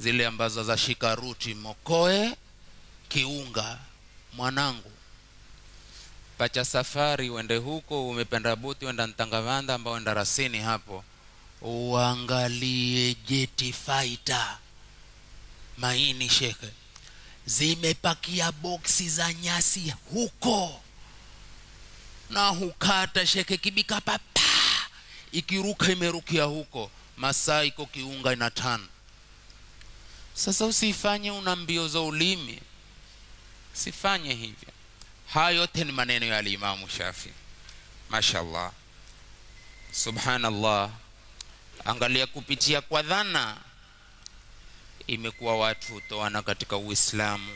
zile ambazo zashika ruti mokoe kiunga mwanangu pacha safari uende huko umependa buti uenda ntangavanda ambao enda rasini hapo uangalie jeti fighter maini shekhe zimepakia boksi za nyasi huko na hukata shekhe kibika papa ikiruka imerukia huko masaa iko kiunga tano sasa usifanye una mbio za ulimi sifanye hivyo haya yote ni maneno ya alimamu shafi mashallah subhanallah angalia kupitia kwa dhana imekuwa watu hutoana katika uislamu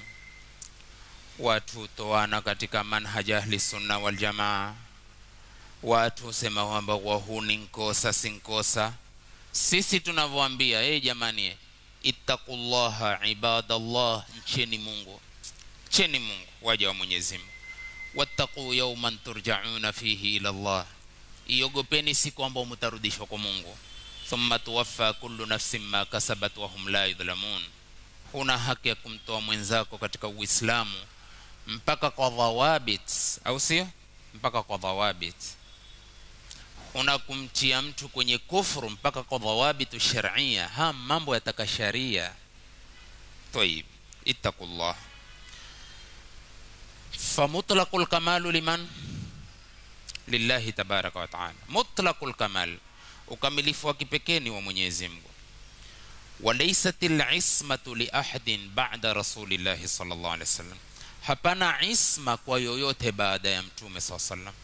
watu hutoana katika manhaja ahli sunna wal jamaa watu husema kwamba wahuni nkosa si nkosa sisi tunavyoambia hey, jamani ittaqullaha ibadallah ncheni mungu cheni mungu waja wa mwenyezi mungu wattaquu yauman turjauna fihi ila llah iogopeni siku ambayo mutarudishwa kwa mungu ثم توفى كل نفس ما كسبت وهم لا يظلمون هنا حق يكم ya kumtoa mwenzako katika uislamu mpaka kwa dhawabit au sio mpaka kwa dhawabit una kumtia mtu kwenye kufuru mpaka kwa dhawabit sharia ha mambo yataka sharia طيب اتقوا الله kamal liman lillahi tabaarak wa ta'ala mutlaqul kamal ukamilifu wa kipekee ni wa Mwenyezi Mungu walaisatil ismatu li ahadin ba'da rasulillah sallallahu alaihi wasallam hapana isma kwa yoyote baada ya mtume saa sallam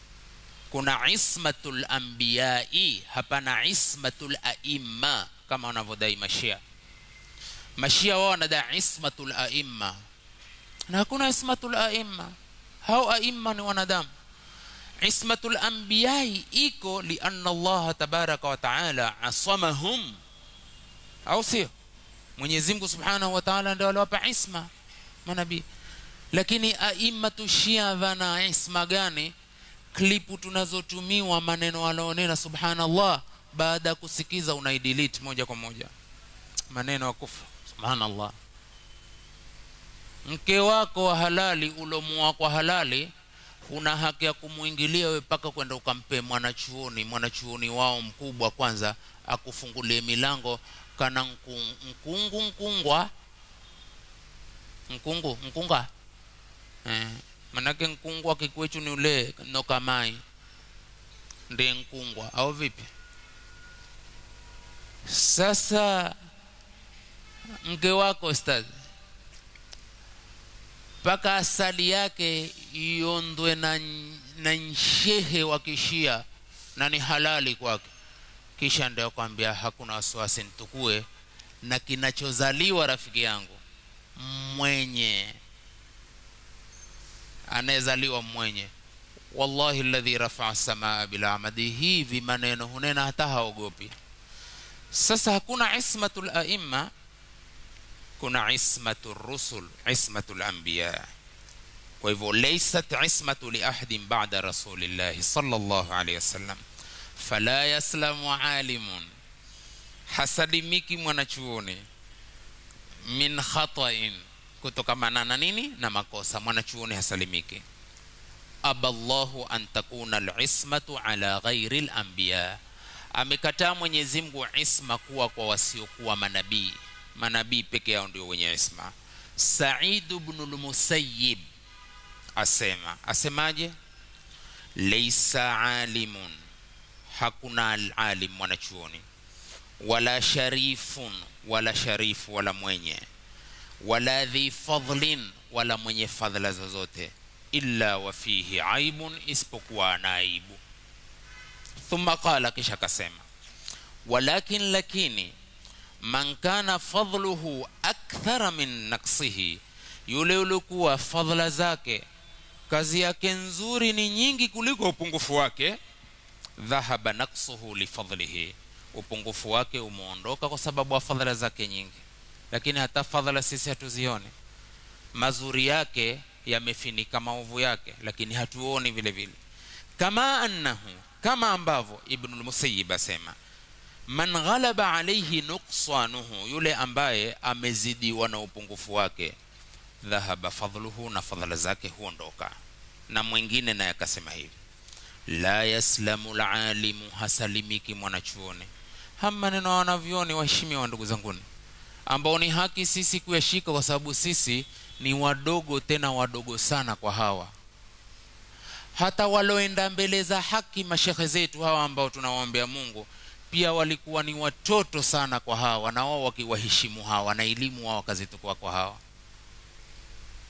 kuna ismatul anbiyai hapana ismatul aimma kama wanavyodai mashia mashia wao wanadai ismatul aimma na hakuna ismatul aimma hao aimma ni wanadamu ismatul anbiyai iko lianna Allah tabaraka wa taala asamahum au sio Mwenyezi Mungu Subhanahu wa Ta'ala ndio aliwapa isma manabii lakini aimatu shia wana isma gani klipu tunazotumiwa maneno alaonena subhanallah baada ya kusikiza unaidelete moja kwa moja maneno ya kufa subhanallah mke wako wa halali ulomuwa kwa halali una haki ya kumwingilia wewe mpaka kwenda ukampe mwanachuoni mwanachuoni wao mkubwa kwanza akufungulie milango kana mkungu mkungwa mkungu mkunga eh, manake mkungwa kikwechu ni ule nokamai ndiye mkungwa au vipi sasa mke wako stadhi mpaka asali yake iondwe na, na nshehe wa kishia na ni halali kwake kisha ndio kwambia hakuna wasiwasi nitukue na kinachozaliwa rafiki yangu mwenye anayezaliwa mwenye wallahi ladhi rafaa samaa bilamadi hivi maneno hunena hata haogopi sasa hakuna ismatul aima kuna ismatu rusul ismatu al-anbiya kwa hivyo laysat ismatu li ahadin ba'da rasulillah sallallahu alayhi wasallam fala yaslamu alimun hasalimiki mwanachuoni min khata'in kutokamana na nini na makosa mwanachuoni hasalimiki aballahu an takuna al-ismatu ala ghairi al-anbiya amekataa Mwenyezi Mungu isma kuwa kwa wasiokuwa manabii manabii peke yao ndio wenye isma Said ibn al-Musayyib asema asemaje laysa alimun hakuna alalim mwanachuoni wala sharifun wala sharifu wala mwenye wala dhi fadlin wala mwenye fadhila zozote illa wa fihi aibun isipokuwa na aibu thumma qala kisha akasema walakin lakini man kana fadluhu akthara min naksihi yule uliokuwa fadhla zake kazi yake nzuri ni nyingi kuliko upungufu wake dhahaba naksuhu lifadhlihi upungufu wake umeondoka kwa sababu wa fadhla zake nyingi lakini hata fadhla sisi hatuzioni mazuri yake yamefinika maovu yake lakini hatuoni vile vile kama annahu kama ambavyo ibnulmusayib asema man ghalaba alaihi nuksanuhu yule ambaye amezidiwa na upungufu wake dhahaba fadhluhu na fadhala zake huondoka na mwingine naye akasema hivi la yaslamu alalimu, hasalimiki mwanachuoni haya maneno wanavyoni waheshimiwa ndugu zanguni ambao ni haki sisi kuyashika kwa sababu sisi ni wadogo tena wadogo sana kwa hawa hata waloenda mbele za haki mashehe zetu hawa ambao tunawaombea mungu pia walikuwa ni watoto sana kwa hawa na wao wakiwaheshimu hawa na elimu wao wakazitokoa kwa hawa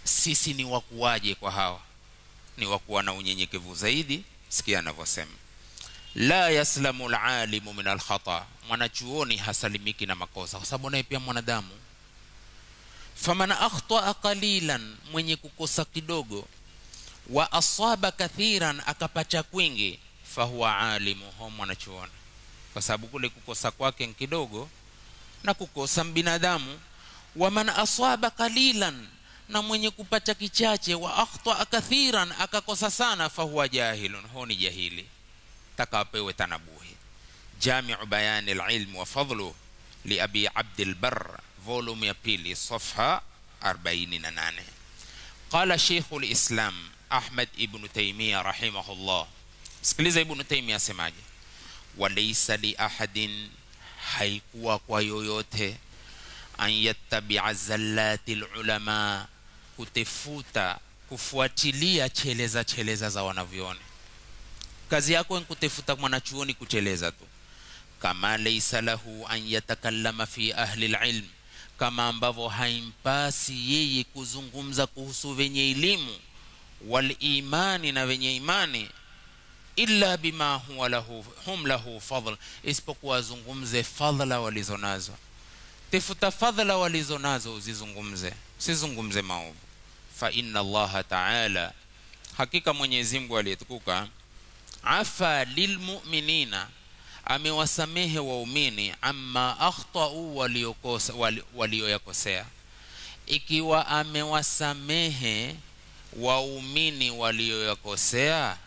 sisi ni wakuwaje kwa hawa ni wakuwa na unyenyekevu zaidi sikia anavyosema la yaslamu alalimu min alkhata mwanachuoni hasalimiki na makosa kwa sababu naye pia mwanadamu faman akhtaa qalilan mwenye kukosa kidogo wa asaba kathiran akapacha kwingi fahuwa alimu ho mwanachuoni kwa sababu kule kukosa kwake ni kidogo na kukosa mbinadamu waman aswaba qalilan na mwenye kupata kichache wa akhtaa kathiran akakosa sana fahuwa jahilun ho ni jahili taka apewe tanabuhi jamiu bayani lilmi wa fadlu liabi abdilbar volume ya pili safha 48 qala sheikhu lislam ahmad ibnu taimia rahimahullah sikiliza ibnu taimia asemaje walaisa liahadin haikuwa kwa yoyote an yattabia zallati lulama kutefuta kufuatilia cheleza cheleza za wanavyoni kazi yako ni kutefuta mwanachuoni kucheleza tu kama laisa lahu an yatakallama fi ahli lilm kama ambavyo haimpasi yeye kuzungumza kuhusu venye elimu walimani na venye imani illa bima huwa lahu, hum lahu fadl isipokuwa wazungumze fadhla walizo nazo tafuta fadhla walizo nazo uzizungumze usizungumze maovu fa inna allaha taala hakika mwenyezi mungu aliyetukuka afa lilmuminina amewasamehe waumini amma akhtau walioyakosea ikiwa amewasamehe waumini walioyakosea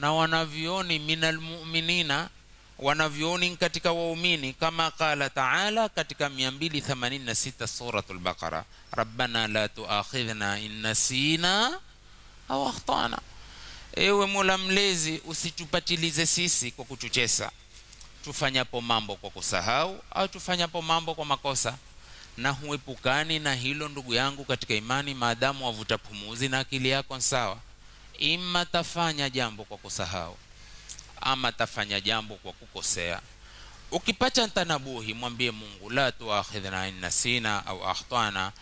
na wanavyoni minal mu'minina wanavyoni katika waumini kama qala taala katika 286 suratul baqara rabbana la tuakhidhna in nasina au akhtana ewe mola mlezi usitupatilize sisi kwa kuchochesa tufanyapo mambo kwa kusahau au tufanyapo mambo kwa makosa na huepukani na hilo ndugu yangu katika imani maadamu wavuta pumuzi na akili yako sawa ima tafanya jambo kwa kusahau ama tafanya jambo kwa kukosea ukipata tanabuhi mwambie mungu la tuakhidhna innasina au akhtana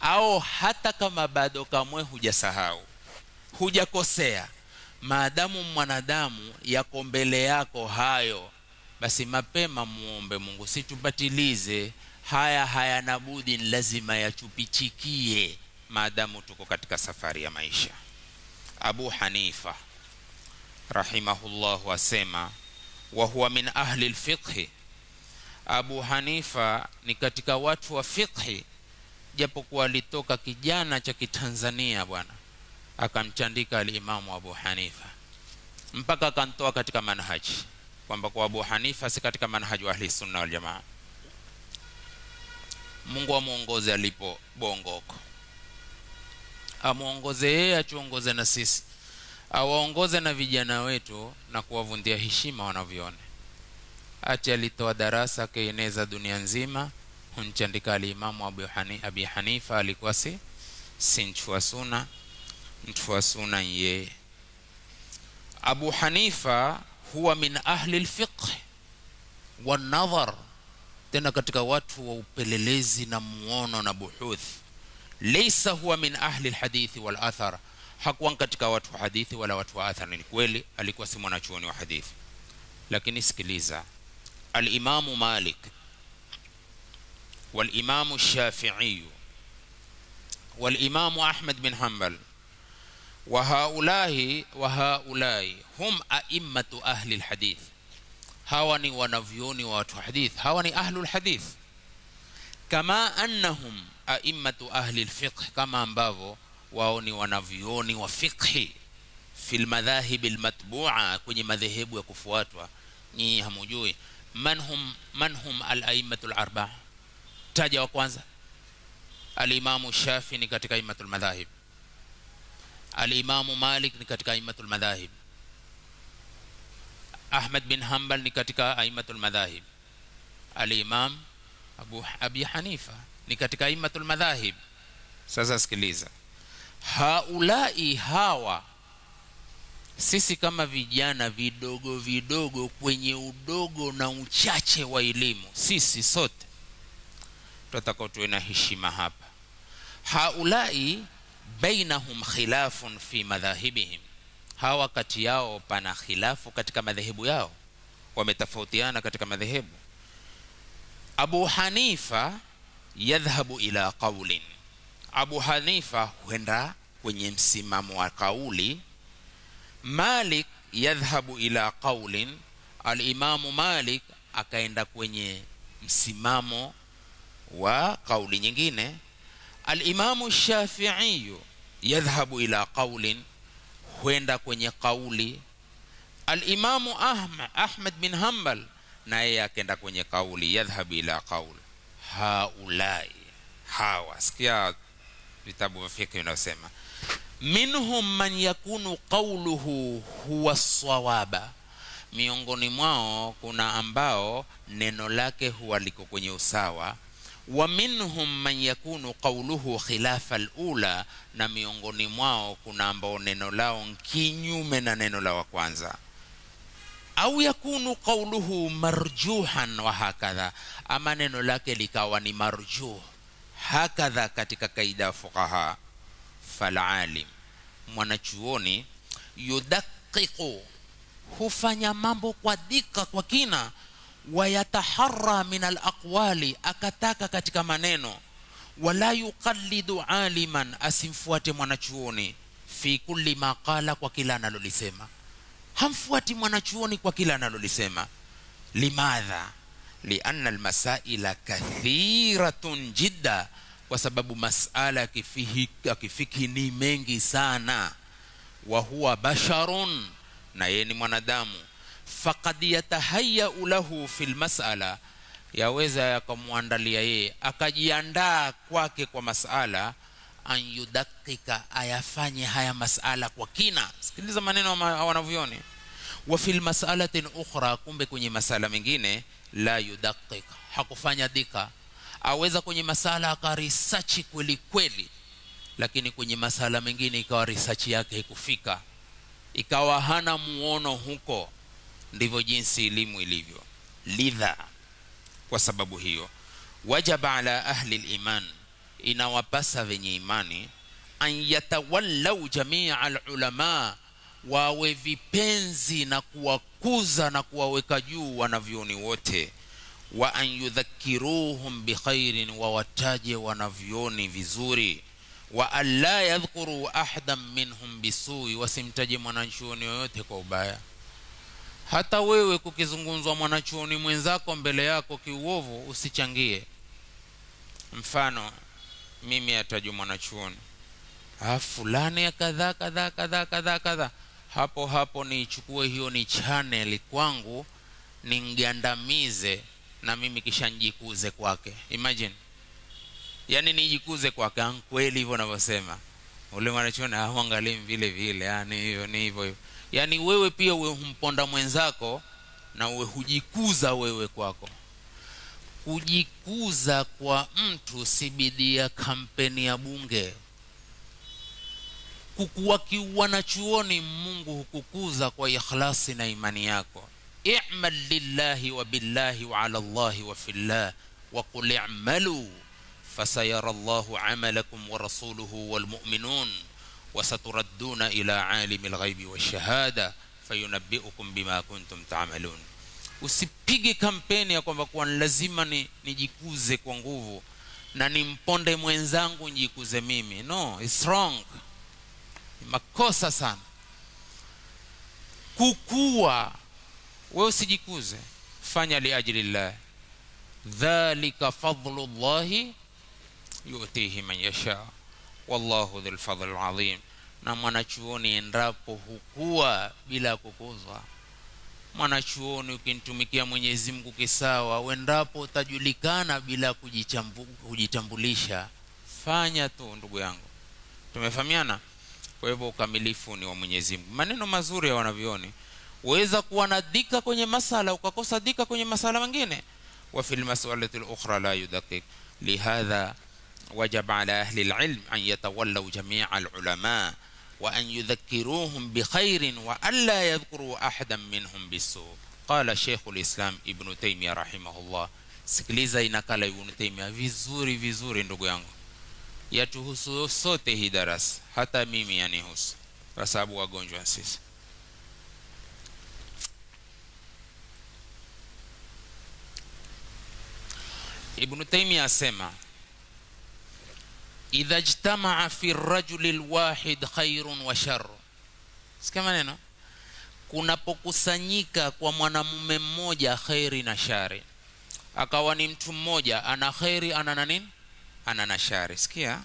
au hata kama bado kamwe hujasahau hujakosea maadamu mwanadamu yako mbele yako hayo basi mapema muombe mungu situpatilize haya hayana budi lazima yachupichikie maadamu tuko katika safari ya maisha abu hanifa rahimahullah asema wa huwa min ahli lfiqhi abu hanifa ni katika watu wa fiqhi japokuwa alitoka kijana cha kitanzania bwana akamchandika alimamu abu hanifa mpaka akantoa katika manhaji kwamba kwa abu hanifa si katika manhaji wa ahlisunna waljamaa mungu amwongoze alipo bongoko amwongoze yeye atuongoze na sisi awaongoze na vijana wetu na kuwavundia heshima wanavyoona ati alitoa darasa akaieneza dunia nzima hunchandika alimamu hani, abi hanifa alikuwa si si mchua suna mchua suna yeye abu hanifa huwa min ahli lfiqhi wanadhar tena katika watu wa upelelezi na muono na buhuthi ليس هو من أهل الحديث والأثر حقوان كتك واتو حديث ولا واتو أثر نلقويلي يعني أليك واسمونا شوني وحديث لكن اسكليزا الإمام مالك والإمام الشافعي والإمام أحمد بن حنبل وهؤلاء وهؤلاء هم أئمة أهل الحديث هاوني ونفيوني واتو حديث هاوني أهل الحديث كما أنهم aimmatu ahli alfiqh kama ambavyo wao ni wanavyuoni wa fiqhi fi almadhahib almatbu'a kwenye madhehebu ya kufuatwa ni hamujui man hum man hum alaimmatu alarba'a taja wa kwanza alimamu shafi ni katika aimatul madhahib alimamu malik ni katika aimatul madhahib ahmad bin hanbal ni katika aimatul madhahib alimam abu abi hanifa ni katika aimatul madhahib sasa sikiliza haulai hawa sisi kama vijana vidogo vidogo kwenye udogo na uchache wa elimu sisi sote tutakao tuwe na heshima hapa haulai bainahum khilafun fi madhahibihim hawa kati yao pana khilafu katika madhehebu yao wametofautiana katika madhehebu abu hanifa yadhhabu ila qaulin Abu Hanifa huenda kwenye msimamo wa kauli Malik yadhhabu ila qaulin al Malik akaenda kwenye msimamo wa kauli nyingine al shafiiyu Shafi'i yadhhabu ila qaulin huenda kwenye kauli al Ahmad Ahmad bin Hanbal naye akaenda kwenye kauli yadhhabu ila qaul haulai hawa sikia vitabu vya fiki vinavyosema minhum man yakunu qauluhu huwa sawaba miongoni mwao kuna ambao neno lake huwa liko kwenye usawa wa minhum man yakunu qauluhu khilafa alula na miongoni mwao kuna ambao neno lao kinyume na neno la wa kwanza au yakunu qauluhu marjuhan wa hakadha ama neno lake likawa ni marjuh hakadha katika kaida ya fuqaha falalim mwanachuoni yudaqiqu hufanya mambo kwa dika kwa kina wayataharra min alaqwali akataka katika maneno wala yuqallidu aliman asimfuate mwanachuoni fi kulli maqala kwa kila analolisema hamfuati mwanachuoni kwa kila analolisema limadha lianna almasaila kathiratun jidda kwa sababu masala ya kifiki ni mengi sana wa huwa basharun na yeye ni mwanadamu faqad yatahayau lahu fi lmasala yaweza yakamwandalia yeye akajiandaa kwake kwa masala an yudakika ayafanye haya masala kwa kina sikiliza maneno wanavyoni wa fil masalatin ukhra kumbe kwenye masala mengine la yudakik hakufanya dhika aweza kwenye masala akarisachi kweli kweli lakini kwenye masala mengine ikawa risachi yake ikufika ikawa hana muono huko ndivyo jinsi elimu ilivyo lidha kwa sababu hiyo wajaba ala ahli liman inawapasa wenye imani an yatawallau jamia alulama wawe vipenzi na kuwakuza na kuwaweka juu wanavyoni wote wa an yudhakiruhum bikhairin wawataje wanavyoni vizuri wa an la yadhkuru ahadan minhum bisui wasimtaje mwanachuoni yoyote kwa ubaya hata wewe kukizungumzwa mwanachuoni mwenzako mbele yako kiuovu usichangie mfano mimi atajwa mwanachuoni ah, fulani ya kadhaa kadhaa kadhaa kadhaa kadhaa hapo hapo niichukue hiyo ni chaneli kwangu nimgandamize na mimi kisha yaani nijikuze kwake imagine ah, yani nijikuze kwake ankweli hivyo navyosema ule mwanachuoni auangalii ah, vile vile yani hivyo ni hivyo hivyo yani wewe pia uwe humponda mwenzako na uwe hujikuza wewe kwako kujikuza kwa mtu si bidii ya kampeni ya bunge kukuwa kiwanachuoni mungu hukukuza kwa ikhlasi na imani yako i'mal lillahi wa billahi wa ala Allahi wa fillah wa qul i'malu fasayara Allahu amalakum wa rasuluhu wal mu'minun wa saturadduna walmu'minun وستردون إلى عالم الغيب والشهادة فينبئكم بما كنتم تعملون usipige kampeni ya kwamba kuwa lazima ni, nijikuze kwa nguvu na nimponde mwenzangu nijikuze mimi no it's wrong ni makosa sana kukua wewe usijikuze fanya liajili llah dhalika fadlu llahi yutihi man yasha wallahu dhulfadli ladhim na mwanachuoni endapo hukua bila kukuzwa mwanachuoni ukimtumikia mwenyezi mungu kisawa uendapo utajulikana bila kujitambulisha fanya tu ndugu yangu tumefahamiana kwa hivyo ukamilifu ni wa mwenyezi mungu maneno mazuri ya wanavyoni uweza kuwa na dhika kwenye masala ukakosa dhika kwenye masala mengine وفي المسألة الأخرى la يدقق lihadha wajaba ala ahli العلم an يتولوا jamia العلماء وأن يذكروهم بخير وأن لا يذكروا أحدا منهم بسوء قال شيخ الإسلام ابن تيمية رحمه الله sikiliza inakala ibnu taimia vizuri vizuri ndugu yangu yatuhusu sote hii darasa hata mimi yanihusu kwa sababu wagonjwa sisi ibnu taimia asema idha jtamaa fi rajuli lwahid khairun wa sharu sikia maneno kunapokusanyika kwa mwanamume mmoja kheri na shari akawa ni mtu mmoja ana kheri ana na nini ana na shari sikia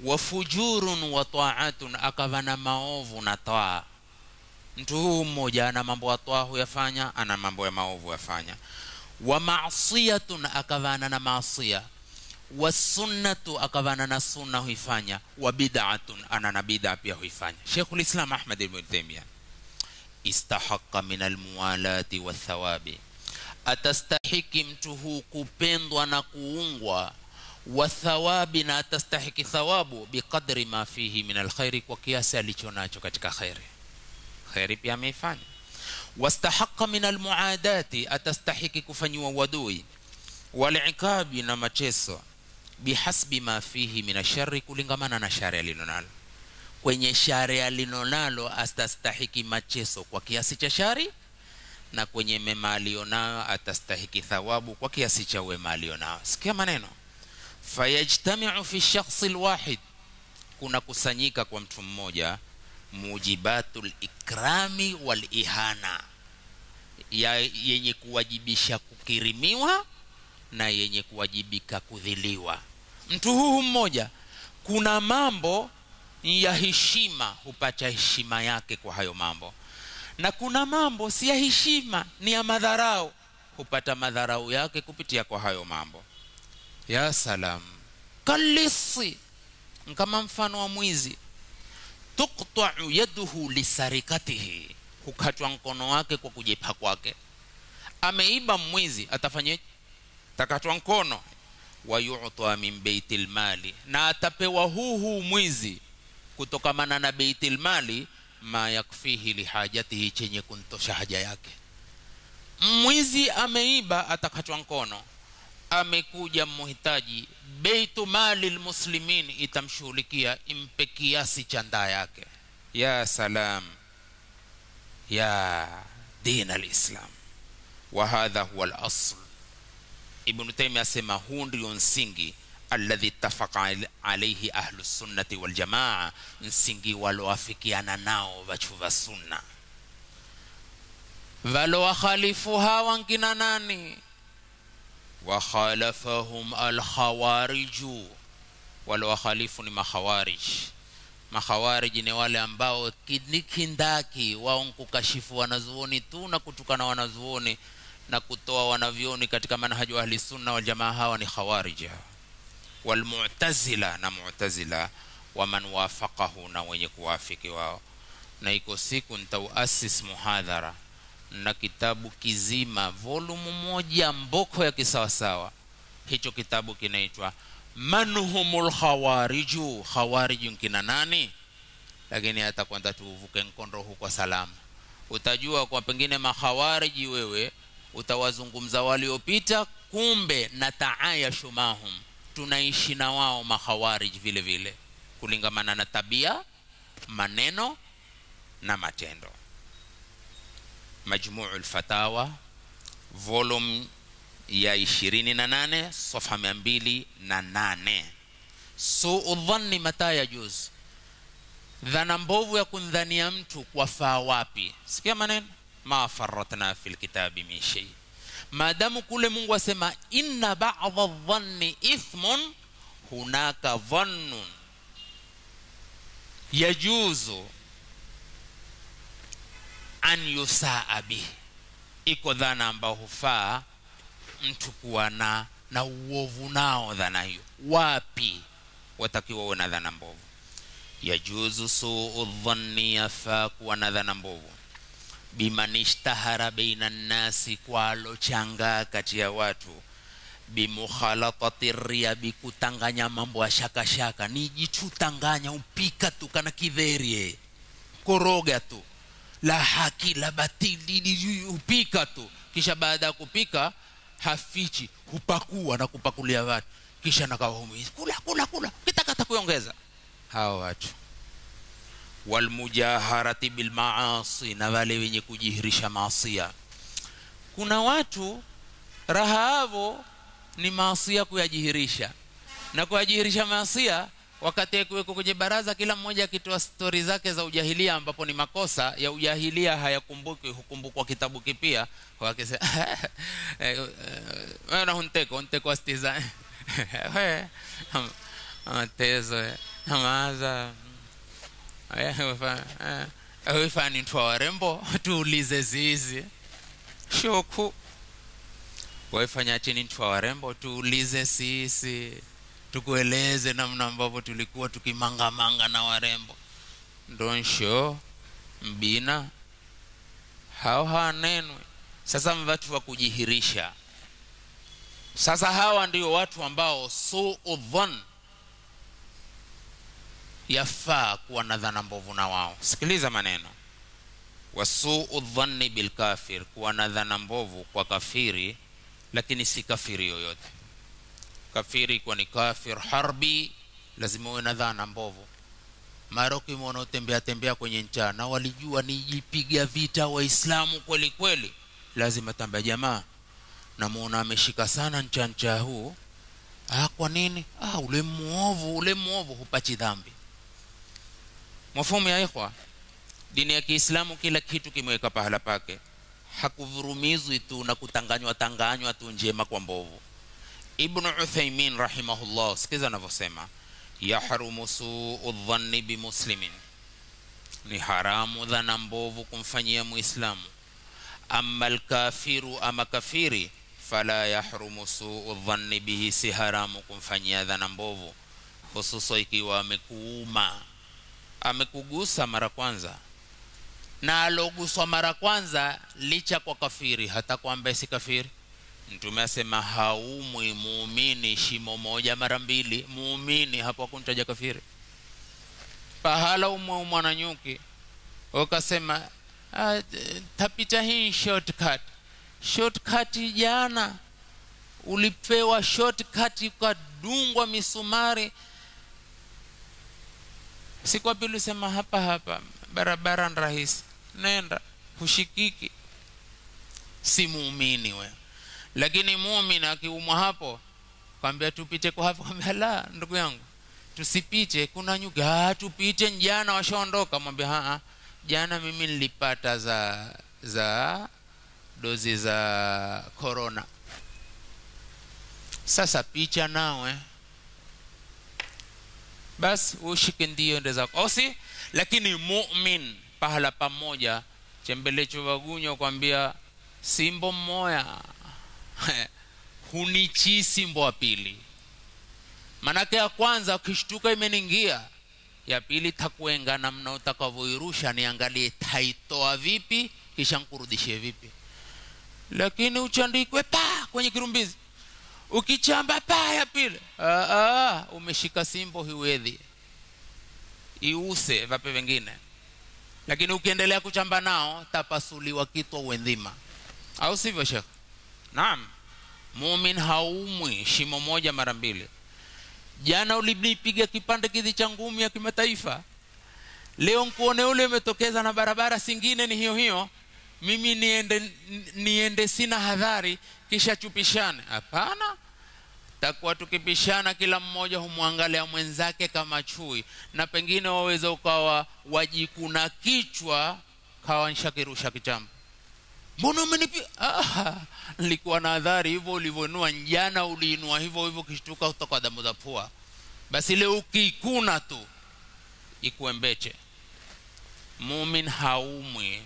wa fujurun wa taatun akava na maovu na taa mtu huu mmoja ana mambo ya taa huyafanya ana mambo ya maovu yafanya wa masiatun akawa na masia wasunnatu akavana na sunna huifanya wa bid'atun ana na bid'a pia huifanya Sheikhul Islam Ahmad ibn Taymiyyah istahaqqa min almuwalati wathawabi atastahiki mtu huu kupendwa na kuungwa wathawabi na atastahiki thawabu biqadri ma fihi min alkhairi kwa kiasi alicho nacho katika khairi khairi pia ameifanya wastahaqqa min almuadati atastahiki kufanyiwa wadui waliikabi na mateso bihasbi ma fihi min ashari, kulingamana na shari alilonalo. Kwenye shari alilonalo atastahiki macheso kwa kiasi cha shari, na kwenye mema alionayo atastahiki thawabu kwa kiasi cha wema alionayo. Sikia maneno, fayajtamiu fi shakhsi lwahid, kuna kusanyika kwa mtu mmoja mujibatul ikrami wal ihana ya yenye kuwajibisha kukirimiwa na yenye kuwajibika kudhiliwa mtu huu mmoja kuna mambo ya heshima hupata heshima yake kwa hayo mambo na kuna mambo si ya heshima ni ya madharau hupata madharau yake kupitia kwa hayo mambo ya salam kalisi kama mfano wa mwizi tuktau yaduhu lisarikatihi hukatwa mkono wake kwa kujepa kwake ameiba mwizi atafanyeje takatwa mkono wayuta min baitil mali na atapewa huu huu mwizi kutokamana na baitil mali ma yakfihi lihajatihi chenye kuntosha haja yake mwizi ameiba atakachwa mkono amekuja mhitaji beitu mali lmuslimin itamshughulikia impe kiasi cha ndaa yake ya salam ya din alislam wa hadha huwa alasl ibnu taimi asema huu ndio msingi alladhi ittafaqa alaihi ahlu sunnati waljamaa msingi waloafikiana nao vachu va sunna valowakhalifu hawa ngina nani wakhalafahum alkhawariju walowakhalifu ni makhawariji makhawariji ni wale ambao nikindaki wao nkukashifu wanazuoni tu na kutukana wanazuoni na kutoa wanavyoni katika manhaji wa ahlisunna waljamaa hawa ni khawarija walmutazila na mutazila waman wafaqahu na wenye kuwafiki wao na iko siku nitauasis muhadhara na kitabu kizima volumu moja mboko ya kisawasawa hicho kitabu kinaitwa manhumul khawariju khawariju kina nani lakini hata kwanza tuvuke nkondo huko kwa salama utajua kwa pengine makhawariji wewe utawazungumza waliopita kumbe na taayashu mahum tunaishi na wao mahawarij vile vile kulingamana na tabia maneno na matendo majmuu lfatawa volume ya 28 safha 208 suu dhanni mata yajuz dhana mbovu ya kundhania mtu kwa faa wapi sikia maneno ma faratna fil kitabi min shay maadamu kule mungu asema inna ba'dha dhanni ithmun hunaka dhannun yajuzu an yusaa bihi iko dhana ambayo hufaa mtu kuwa na na uovu nao dhana hiyo wapi watakiwa uwe na dhana mbovu yajuzu suu dhanni yafaa kuwa na dhana mbovu bimanishtahara baina nnasi, kwa kati ya watu, bimukhalatati riabi, kutanganya mambo ya shakashaka, nijichutanganya upika tu kana kidherye koroga tu la haki la batili, upika tu, kisha baada ya kupika hafichi, hupakua na kupakulia watu, kisha nakawahumiza kula kula kula, kitakata kuongeza hawa watu walmujaharati bilmaasi na wale wenye kujihirisha maasia kuna watu raha yavo ni maasia kuyajihirisha na kuyajihirisha maasia wakati akiweko kwenye baraza kila mmoja akitoa stori zake za ujahilia ambapo ni makosa ya ujahilia hayakumbuki hukumbukwa kitabu kipia wakisema na astiza amaza awifani mtu wa warembo tuulize zizi shoku waifanya chini mtu wa warembo tuulize sisi tukueleze namna ambavyo tulikuwa tukimangamanga na warembo ndonsho mbina hao hawanenwe sasa mvatu wa kujihirisha sasa hawa ndio watu ambao suu so yafaa kuwa na dhana mbovu na wao sikiliza maneno wasuu dhanni bilkafir kuwa na dhana mbovu kwa kafiri lakini si kafiri yoyote kafiri kwa ni kafir harbi lazima uwe na dhana mbovu mara ukimwona utembea tembea kwenye na walijua nijipiga vita waislamu kweli kweli lazima tamba jamaa namwona ameshika sana nchancha huu ah, kwa nini ah, ule mwovu ule mwovu hupachi dhambi mafumu ya ikhwa dini ya kiislamu kila kitu kimeweka pahala pake hakuvurumizwi tu na kutanganywa tanganywa tu njema kwa mbovu ibnu uthaimin rahimahullah sikiza anavyosema yahrumu suu dhanni bimuslimin ni haramu dhana mbovu kumfanyia muislamu ama lkafiru ama kafiri fala yahrumu suu dhanni bihi si haramu kumfanyia dhana mbovu hususa ikiwa amekuuma amekugusa mara kwanza na aloguswa mara kwanza licha kwa kafiri hata kwamba si kafiri mtume asema haumwi muumini shimo moja mara mbili muumini hapo akuntaja kafiri pahala umwe nyuki ukasema ah, tapita hii shortcut shortcut jana ulipewa shortcut ukadungwa misumari siku ya pili hapa hapa barabara ni rahisi nenda hushikiki si muumini we lakini muumini akiumwa hapo kwambia tupite kwa hapo kwambia la ndugu yangu tusipite kuna nyuga tupite njana washaondoka mwambia haa jana mimi nilipata za za dozi za korona sasa picha nawe basi ushike ndio ndio zako oh, ausi lakini mumin pahala pamoja chembelecho vagunywa kwambia simbo mmoya hunichii simbo wa pili manake ya kwanza ukishtuka imeningia ya pili takuenga namna utakavyoirusha niangalie taitoa vipi kisha nkurudishie vipi lakini uchandikwe pa kwenye kirumbizi ukichamba paya pile ah, ah, umeshika simbo hiwedhi iuse vape vengine lakini ukiendelea kuchamba nao tapasuliwa kitwa wendhima au sivyo shekh naam mumin haumwi shimo moja mara mbili jana ulinipiga kipande kidhi cha ngumi ya kimataifa leo nkuone ule umetokeza na barabara singine ni hiyo hiyo mimi niende, niende sina hadhari kisha tupishane hapana takuwa tukipishana kila mmoja humwangalia mwenzake kama chui na pengine waweza ukawa wajikuna kichwa kawa nshakirusha kichamba mbona umenipi ah, nilikuwa na hadhari hivyo ulivyoinua njana uliinua hivyo hivyo kishtuka kutoka damu za pua basi leo ukiikuna tu ikuembeche mumin haumwi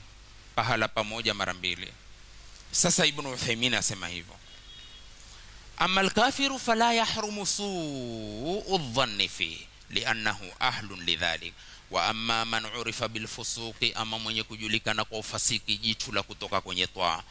pahala pamoja mara mbili sasa ibnu uthaimin asema hivyo ama lkafiru fala yahrumu suu dhanni fihi liannahu ahlun lidhalik wa amma man urifa bilfusuqi ama mwenye kujulikana kwa ufasiki jitu la kutoka kwenye twaa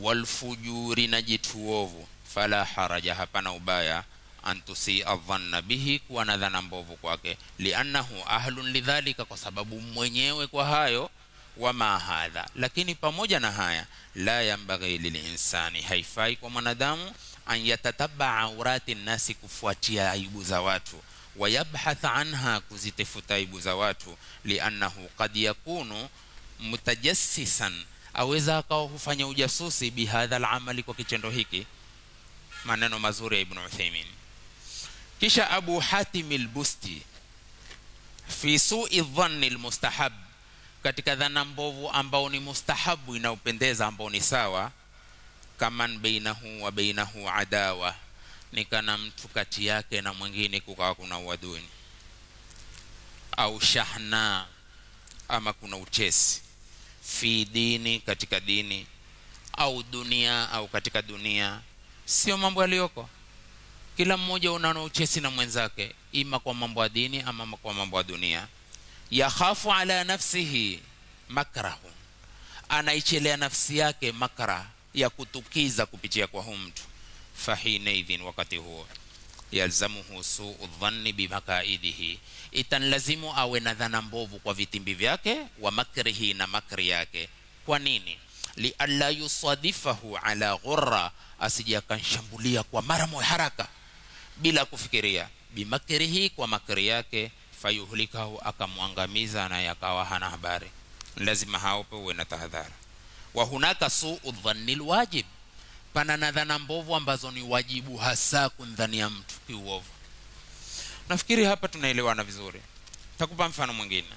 walfujuri na jitu ovu fala haraja hapana ubaya antusia dhanna bihi kuwa na dhana mbovu kwake liannahu ahlun lidhalika kwa sababu mwenyewe kwa hayo wama hadha lakini pamoja na haya la yambaghi lilinsani haifai kwa mwanadamu an yatatabaa aurati nasi kufuatia aibu za watu wayabhath anha kuzitafuta aibu za watu liannahu qad yakunu mutajassisan aweza akawa hufanya ujasusi bihadha lamali kwa kitendo hiki maneno mazuri ya ibn Uthaymeen kisha Abu Hatim al-Busti fi su'i dhanni al-mustahab katika dhana mbovu ambao ni mustahabu inaopendeza ambao ni sawa kaman bainahu wa bainahu adawa ni kana mtu kati yake na mwingine kukawa kuna uadui au shahna ama kuna uchesi fi dini katika dini au dunia au katika dunia sio mambo yaliyoko kila mmoja unaona uchesi na mwenzake ima kwa mambo ya dini ama kwa mambo ya dunia yakhafu ala nafsihi makrahu anaichelea nafsi yake makra ya kutukiza kupitia kwa huu mtu fahinaidhin wakati huo yalzamuhu suu dhanni bimakaidihi itanlazimu awe na dhana mbovu kwa vitimbi vyake wa makrihi na makri yake kwa nini lialla yusadifahu ala ghurra asije akanshambulia kwa mara moja haraka bila kufikiria bimakrihi kwa makri yake fayuhlikahu akamwangamiza naye akawa hana habari lazima hapo uwe na tahadhari wa hunaka suu dhanni lwajib pana nadhana mbovu ambazo ni wajibu hasa kundhania mtu kiuovu nafikiri hapa tunaelewana vizuri takupa mfano mwingine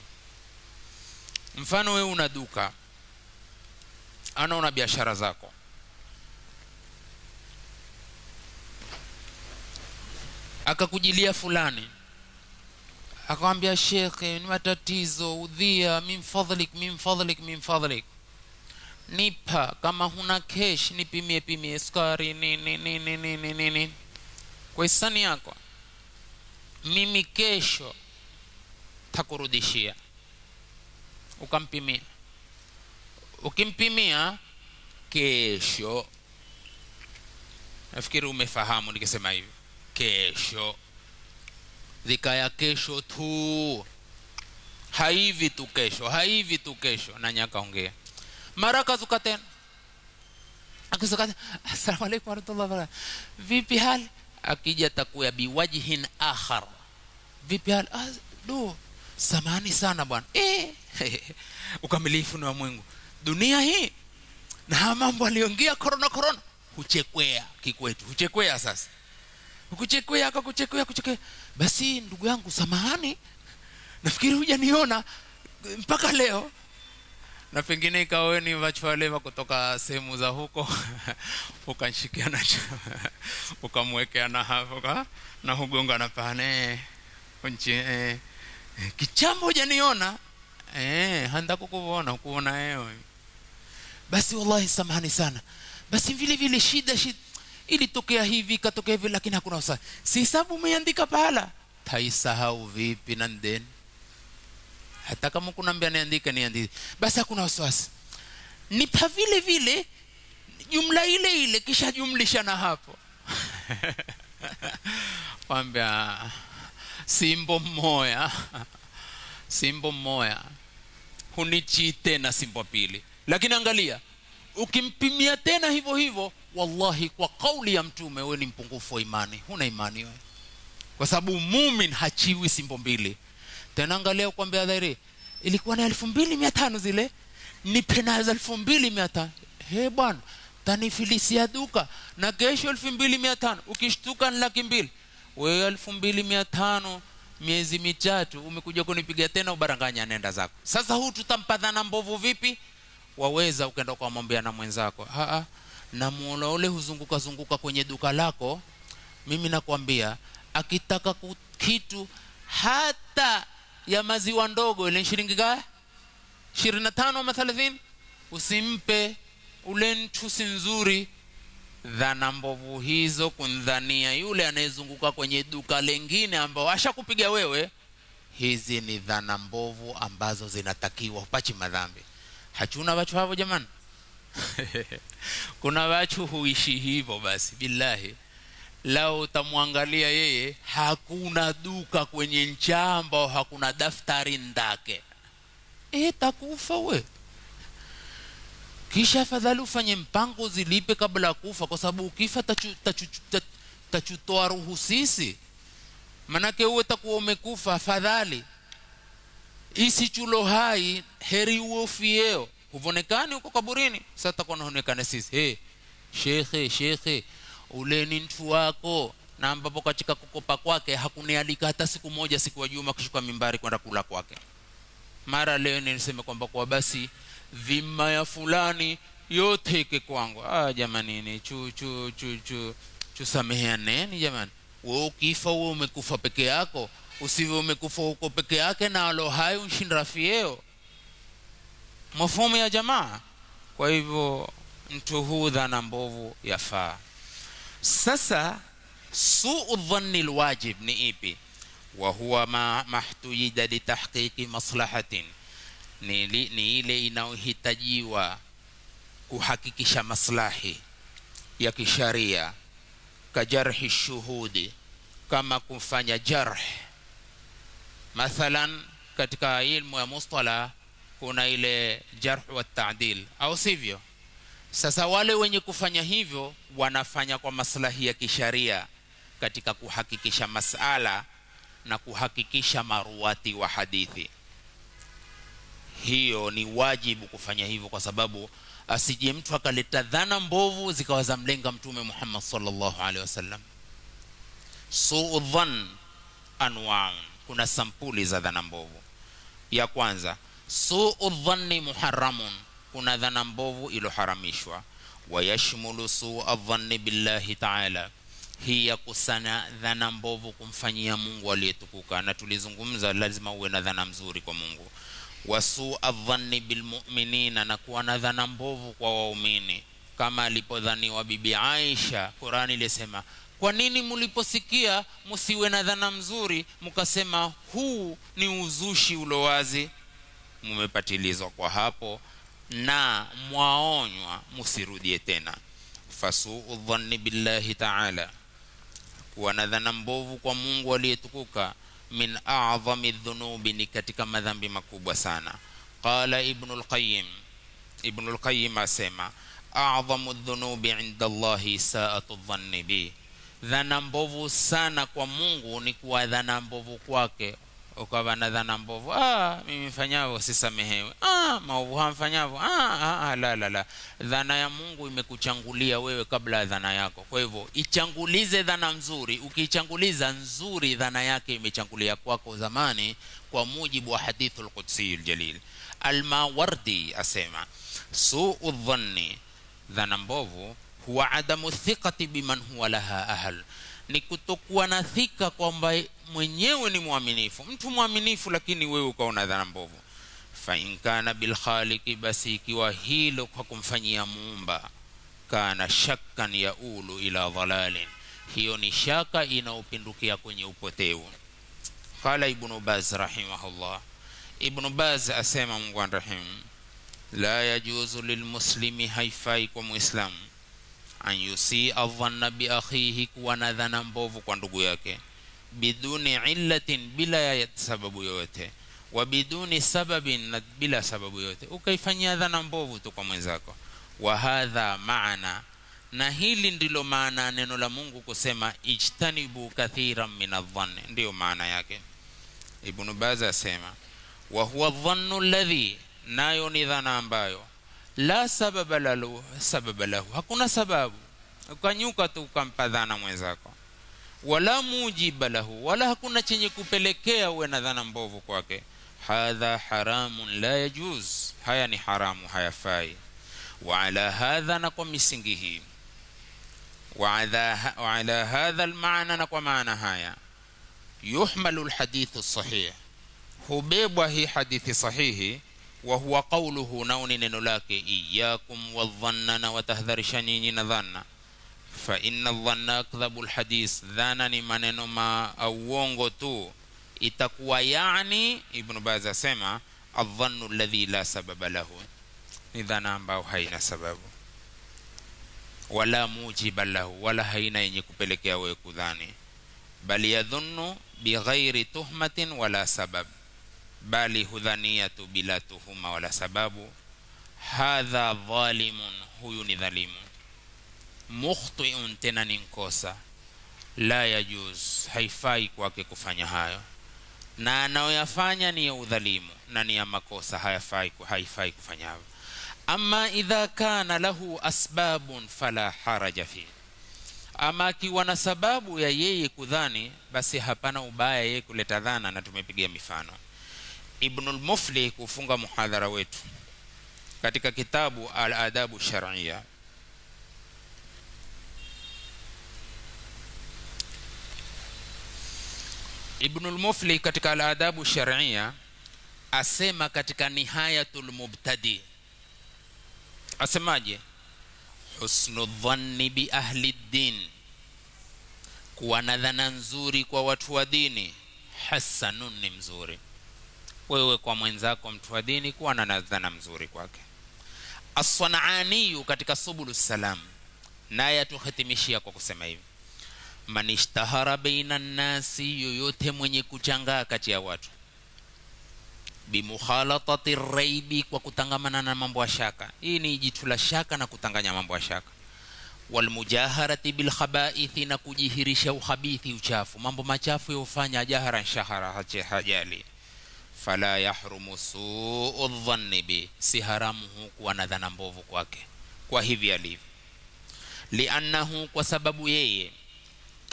mfano wewe una duka ana una biashara zako akakujilia fulani akamwambia shekhe ni matatizo udhia mimfadhlik mimfadhlik mimfadhlik nipa kama huna kesh nipimie pimie sukari nini nini nini nini kwa hisani yako mimi kesho takurudishia ukampimia ukimpimia kesho nafikiri umefahamu nikisema hivi kesho vikaya kesho tu haivi tu kesho haivi tu kesho na nyakaongea mara akazuka tena akazuka assalamu alaykum warahmatullahi wabarakatuh vipi hali akija takuya biwajhin akhar vipi hali ah, do samani sana bwana eh ukamilifu ni wa Mungu dunia hii na mambo aliongea corona corona huchekwea kikwetu huchekwea sasa ukuchekwea akakuchekwea kuchekwea basi ndugu yangu samahani nafikiri hujaniona mpaka leo na pengine ikawa wewe ni vachualeva kutoka sehemu za huko ukanshikia na ukamwekea na hapo na hugonga na pane nchi e, e. kichambo hujaniona eh, handako kukuona kuona wewe basi wallahi samahani sana basi vile vile shida shida ilitokea hivi ikatokea hivi lakini hakuna usawa si sababu umeandika pahala taisahau vipi na ndeni hata kama mbia niandike niandike basi hakuna wasiwasi nipa vile vile jumla ile ile kisha jumlisha na hapo wambia ah, simbo mmoya simbo mmoya hunichii tena simbo pili lakini angalia ukimpimia tena hivyo hivyo wallahi kwa kauli ya mtume wewe ni mpungufu wa imani huna imani wewe kwa sababu mumin hachiwi simbo mbili tena angalia kwambia dhairi ilikuwa na elfu mbili mia tano zile nipe nazo elfu mbili mia tano he bwana tanifilisia duka na kesho elfu mbili mia tano ukishtuka ni laki mbili wewe elfu mbili mia tano miezi mitatu umekuja kunipiga tena ubaranganya nenda zako sasa huu tutampadhana mbovu vipi waweza ukaenda ukamwambia na mwenzako Haa, na muola ule huzunguka zunguka kwenye duka lako mimi nakwambia akitaka kitu hata ya maziwa ndogo ile shilingi gaya ishirini na tano ama thelathini usimpe ule mtu si nzuri dhana mbovu hizo kundhania yule anayezunguka kwenye duka lengine ambao ashakupiga wewe hizi ni dhana mbovu ambazo zinatakiwa upachi madhambi hachuna vachu havo jamani kuna watu huishi hivyo basi billahi lao utamwangalia yeye hakuna duka kwenye nchamba hakuna daftari ndake e, takufa we kisha afadhali ufanye mpango zilipe kabla ya kufa kwa sababu ukifa tachutoa tachu, tachu, tachu, ruhu sisi manake uwe takuwa umekufa afadhali isichulo hai heri uofieo huonekani huko kaburini sasa tutakuwa naonekana sisi hey, shekhe shekhe ule ni mtu wako na ambapo katika kukopa kwake hakunialika hata siku moja siku ya juma kushuka mimbari kwenda kula kwake mara leo niseme kwamba kwa basi vima ya fulani yote ike kwangu ah jamanini chu chu chu chu tusameheaneni jamani we ukifa uwe umekufa peke yako usivyo umekufa huko peke yake na alohai unshindrafieo mafumu ya jamaa kwa hivyo mtu huu dhana mbovu yafaa sasa suu dhanni lwajib ni ipi wahuwa ma mahtuyida litahqiqi maslahatin ni, ni ile inayohitajiwa kuhakikisha maslahi ya kisharia kajarhi shuhudi kama kufanya jarh mathalan katika ilmu ya mustalah kuna ile jarhu wa taadil au sivyo sasa wale wenye kufanya hivyo wanafanya kwa maslahi ya kisharia katika kuhakikisha masala na kuhakikisha maruati wa hadithi hiyo ni wajibu kufanya hivyo kwa sababu asije mtu akaleta dhana mbovu zikawa zamlenga mtume Muhammad sallallahu alaihi wasallam suu dhann anwaun kuna sampuli za dhana mbovu ya kwanza suu dhanni muharamun, kuna dhana mbovu iliyoharamishwa. Wayashmulu suu dhanni billahi taala, hii ya kusana dhana mbovu kumfanyia Mungu aliyetukuka, na tulizungumza lazima uwe na dhana mzuri kwa Mungu. wa suu dhanni bilmuminina, na kuwa na dhana mbovu kwa waumini kama alipodhaniwa bibi Aisha. Qurani ilisema kwa nini muliposikia musiwe na dhana mzuri, mukasema huu ni uzushi ulowazi mumepatilizwa kwa hapo na mwaonywa musirudie tena fasuu dhanni billahi taala kuwa na dhana mbovu kwa mungu aliyetukuka min adhami dhunubi ni katika madhambi makubwa sana qala ibnu lqayim ibnu lqayim asema adhamu dhunubi inda llahi saatu dhanni bi dhana mbovu sana kwa mungu ni kuwa dhana mbovu kwake ukawa na dhana mbovu ah, mimi mfanyavyo sisamehewe ah, maovu hamfanyavo ah, ah, ah, la, la, la. dhana ya mungu imekuchangulia wewe kabla ya dhana yako kwa hivyo ichangulize dhana nzuri ukiichanguliza nzuri dhana yake imechangulia kwako zamani kwa mujibu wa hadithu lqudsiyu ljalil almawardi asema suu dhanni dhana mbovu huwa adamu thiqati biman huwa laha ahal ni kutokuwa na thika kwamba mwenyewe ni mwaminifu mtu mwaminifu lakini wewe ukaona dhana mbovu fain kana bilkhaliki basi ikiwa hilo kwa kumfanyia muumba kana shakkan yaulu ila dhalalin hiyo ni shaka inaopindukia kwenye upotevu qala ibnu baz rahimahullah ibnu baz asema mungu anrahimu la yajuzu lilmuslimi haifai kwa mwislamu an yusia dhanna biakhihi kuwa na dhana mbovu kwa ndugu yake biduni illatin bila ya sababu yoyote wa biduni sababin na bila sababu yoyote ukaifanyia dhana mbovu tu kwa mwenzako wa hadha maana na hili ndilo maana neno la mungu kusema ijtanibu kathiran min adhanni ndiyo maana yake ibnu baz asema wa huwa dhannu ladhi nayo ni dhana ambayo la sababa lahu sababa lahu hakuna sababu ukanyuka tu ukampa dhana mwenzako wala mujiba lahu wala hakuna chenye kupelekea uwe na dhana mbovu kwake hadha haramun la yajuz haya ni haramu hayafai وعلى هذا نقوم مسنجه وعلى هذا المعنى نقوم معنى هايا يحمل الحديث الصحيح بيب وهي حديث صحيح وهو قوله نون ننلاك إياكم والظنن وتهذر شنين ظنّ faina dhanna akdhabu lhadith, dhana ni maneno ma uongo tu, itakuwa yani, Ibn Baz asema aldhannu alladhi la sababa lahu, ni dhana ambayo haina sababu wala mujiba lahu, wala haina yenye kupelekea wewe kudhani, bali yadhunnu bighairi tuhmatin wala sabab, bali hudhania tu bila tuhuma wala sababu. Hadha dhalimun, huyu ni dhalimu mukhtiun tena ni mkosa la yajuz haifai kwake kufanya hayo na anayoyafanya ni ya udhalimu na ni ya makosa hayafai haifai kufanya hayo ama idha kana lahu asbabun fala haraja fi ama akiwa na sababu ya yeye kudhani basi hapana ubaya yeye kuleta dhana na tumepiga mifano ibnul mufli kufunga muhadhara wetu katika kitabu al adabu sharia ibnulmufli katika aladabu sharia asema katika nihayatul mubtadi asemaje husnu dhanni bi ahli din kuwa na dhana nzuri kwa watu wa dini hasanun ni mzuri wewe kwa mwenzako mtu wa dini kuwa na dhana mzuri kwake aswanaaniyu katika subulu salam naye atuhitimishia kwa kusema hivi man baina nnasi, yoyote mwenye kuchangaa kati ya watu, bimuhalatati raibi, kwa kutangamana na mambo ya shaka. Hii ni jitu la shaka na kutanganya mambo ya shaka walmujaharati bilkhabaithi, na kujihirisha uhabithi, uchafu, mambo machafu yaufanya jahara shahara, hajali fala yahrumu suu dhanni bi, si haramu huku ana dhana mbovu kwake, kwa hivi alivyo, liannahu, kwa sababu yeye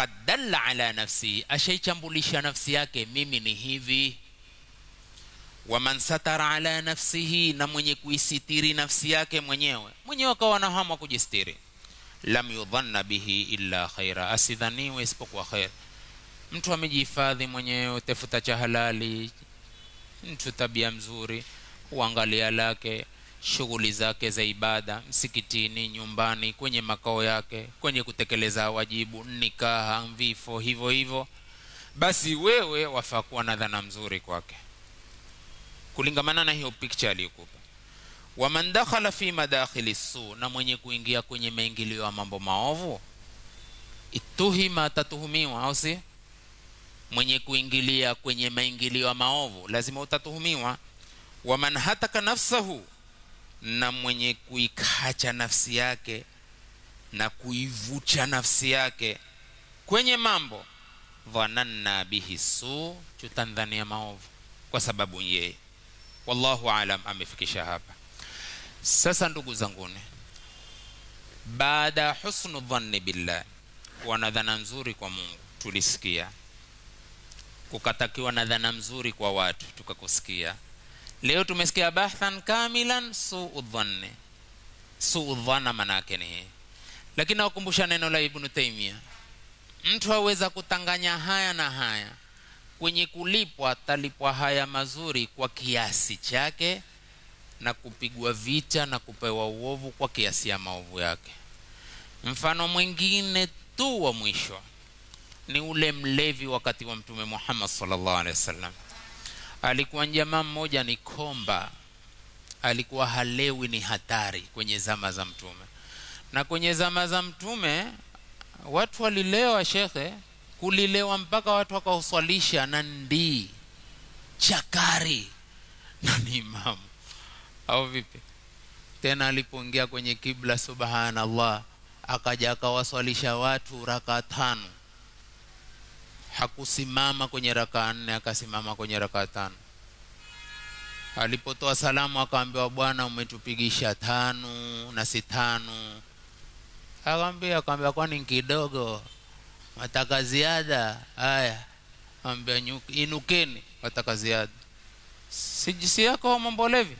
faqad dalla ala nafsi ashaichambulisha nafsi yake mimi ni hivi man satara ala nafsihi na mwenye kuisitiri nafsi yake mwenyewe mwenyewe akawa na hamu kujistiri lam yudhanna bihi illa khaira asidhaniwe isipokuwa khair mtu amejihifadhi mwenyewe tafuta cha halali mtu tabia mzuri uangalia lake shughuli zake za ibada msikitini nyumbani kwenye makao yake kwenye kutekeleza wajibu nikaha vifo hivyo hivyo basi wewe wafaa kuwa na dhana mzuri kwake kulingamana na hiyo picture aliyokupa waman dakhala fi madakhili su na mwenye kuingia kwenye maingilio ya mambo maovu ituhima atatuhumiwa au si mwenye kuingilia kwenye maingilio ya maovu lazima utatuhumiwa waman hataka nafsahu na mwenye kuikacha nafsi yake na kuivucha nafsi yake kwenye mambo dhananna bihi su tutandhania maovu kwa sababu yeye wallahu alam amefikisha hapa sasa ndugu zanguni baada ya husnu dhanni billah kuwa na dhana nzuri kwa mungu tulisikia kukatakiwa na dhana mzuri kwa watu tukakusikia leo tumesikia bahthan kamilan suu suudhana manake ni lakini nawakumbusha neno la ibnu taimia mtu aweza kutanganya haya na haya kwenye kulipwa talipwa haya mazuri kwa kiasi chake na kupigwa vita na kupewa uovu kwa kiasi ya maovu yake mfano mwingine tu wa mwisho ni ule mlevi wakati wa mtume muhammad sallallahu alaihi wasallam alikuwa jamaa mmoja ni komba alikuwa halewi ni hatari kwenye zama za mtume na kwenye zama za mtume watu walilewa shekhe kulilewa mpaka watu wakauswalisha na ndii chakari na ni imamu au vipi tena alipoingia kwenye kibla subhanallah akaja akawaswalisha watu raka tano hakusimama kwenye rakaa nne akasimama kwenye rakaa tano alipotoa salamu akaambiwa bwana umetupigisha tano na si tano akaambia akaambia kwani kidogo wataka ziada haya ambia inukeni wataka ziada sijisi yako mambolevi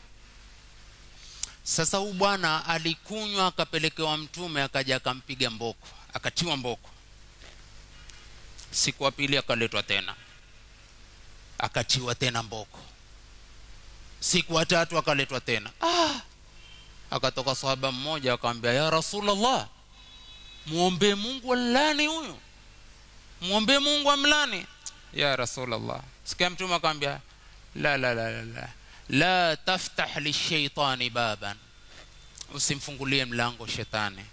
sasa huu bwana alikunywa akapelekewa mtume akaja akampiga mboko akatiwa mboko siku ya pili akaletwa tena akachiwa tena mboko siku ya tatu akaletwa tena ah! akatoka sahaba mmoja akamwambia ya rasulllah muombe mungu amlani huyu muombe mungu amlani ya rasulllah sikia mtume akamwambia la la la la la la taftah lishaitani baban usimfungulie mlango shetani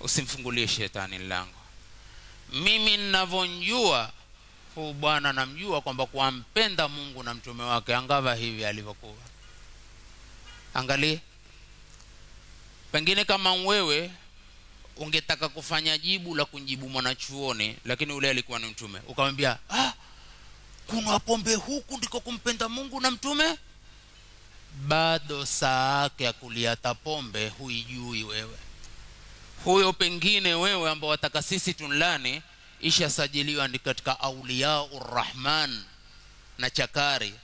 usimfungulie shetani mlango mimi ninavyonjua huu bwana namjua kwamba kuwampenda mungu na mtume wake angava hivi alivyokuwa angalie pengine kama wewe ungetaka kufanya jibu la kunjibu mwanachuoni lakini ule alikuwa ni mtume ukamwambia ah, kuna pombe huku ndiko kumpenda mungu na mtume bado saa yake ya kuliata pombe huijui wewe huyo pengine wewe ambao wataka sisi tunlani ishasajiliwa ni katika auliyau rahman na chakari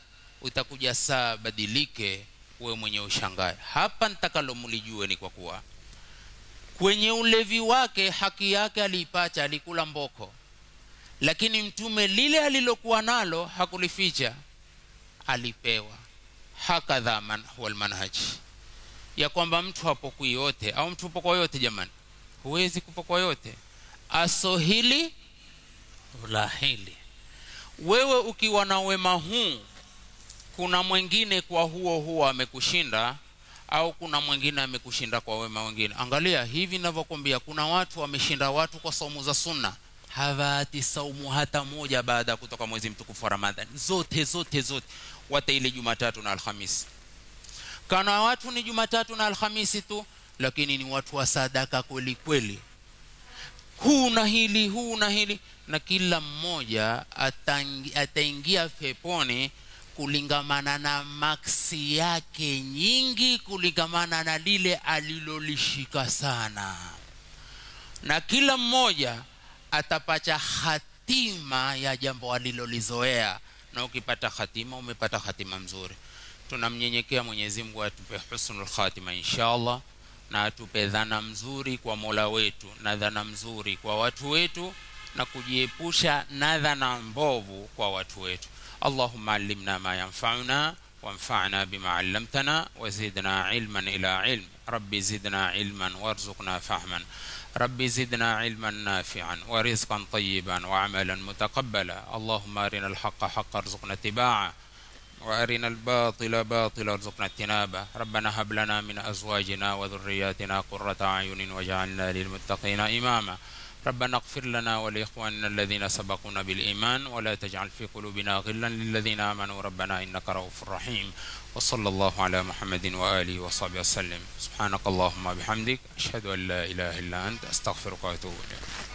utakuja saa badilike we mwenye ushangae hapa ntakalomulijue ni kwa kuwa kwenye ulevi wake haki yake aliipacha alikula mboko lakini mtume lile alilokuwa nalo hakulificha alipewa hakadha man huwa almanhaji ya kwamba mtu hapokui yote au mtu hupokwa yote jamani huwezi kwa yote asohili ulahili wewe ukiwa na wema huu kuna mwingine kwa huo huo amekushinda au kuna mwingine amekushinda kwa wema wengine angalia hivi navyokwambia kuna watu wameshinda watu kwa saumu za sunna hawaati saumu hata moja baada ya kutoka mwezi mtukufu wa ramadhani zote zote zote wata ile jumatatu na alhamisi kana watu ni jumatatu na alhamisi tu lakini ni watu wa sadaka kweli kweli huu na hili huu na hili na kila mmoja ataingia peponi kulingamana na maksi yake nyingi kulingamana na lile alilolishika sana na kila mmoja atapata hatima ya jambo alilolizoea na ukipata hatima umepata hatima mzuri tunamnyenyekea mwenyezi mungu atupe husnul khatima insha allah na atupe dhana mzuri kwa mola wetu na dhana mzuri kwa watu wetu na kujiepusha na dhana mbovu kwa watu wetu allahumma alimna ma yanfauna وانفعنا بما علمتنا وزدنا علما إلى علم ربي زدنا علما وارزقنا فهما ربي زدنا علما نافعا ورزقا طيبا وعملا متقبلا اللهم أرنا الحق حقا ارزقنا اتباعه وأرنا الباطل باطلا ارزقنا اجتنابه ربنا هب لنا من أزواجنا وذرياتنا قرة أعين واجعلنا للمتقين إماما ربنا اغفر لنا ولإخواننا الذين سبقونا بالإيمان ولا تجعل في قلوبنا غلا للذين آمنوا ربنا إنك رؤوف رحيم وصلى الله على محمد وآله وصحبه وسلم سبحانك اللهم وبحمدك أشهد أن لا إله إلا أنت أستغفرك وأتوب إليك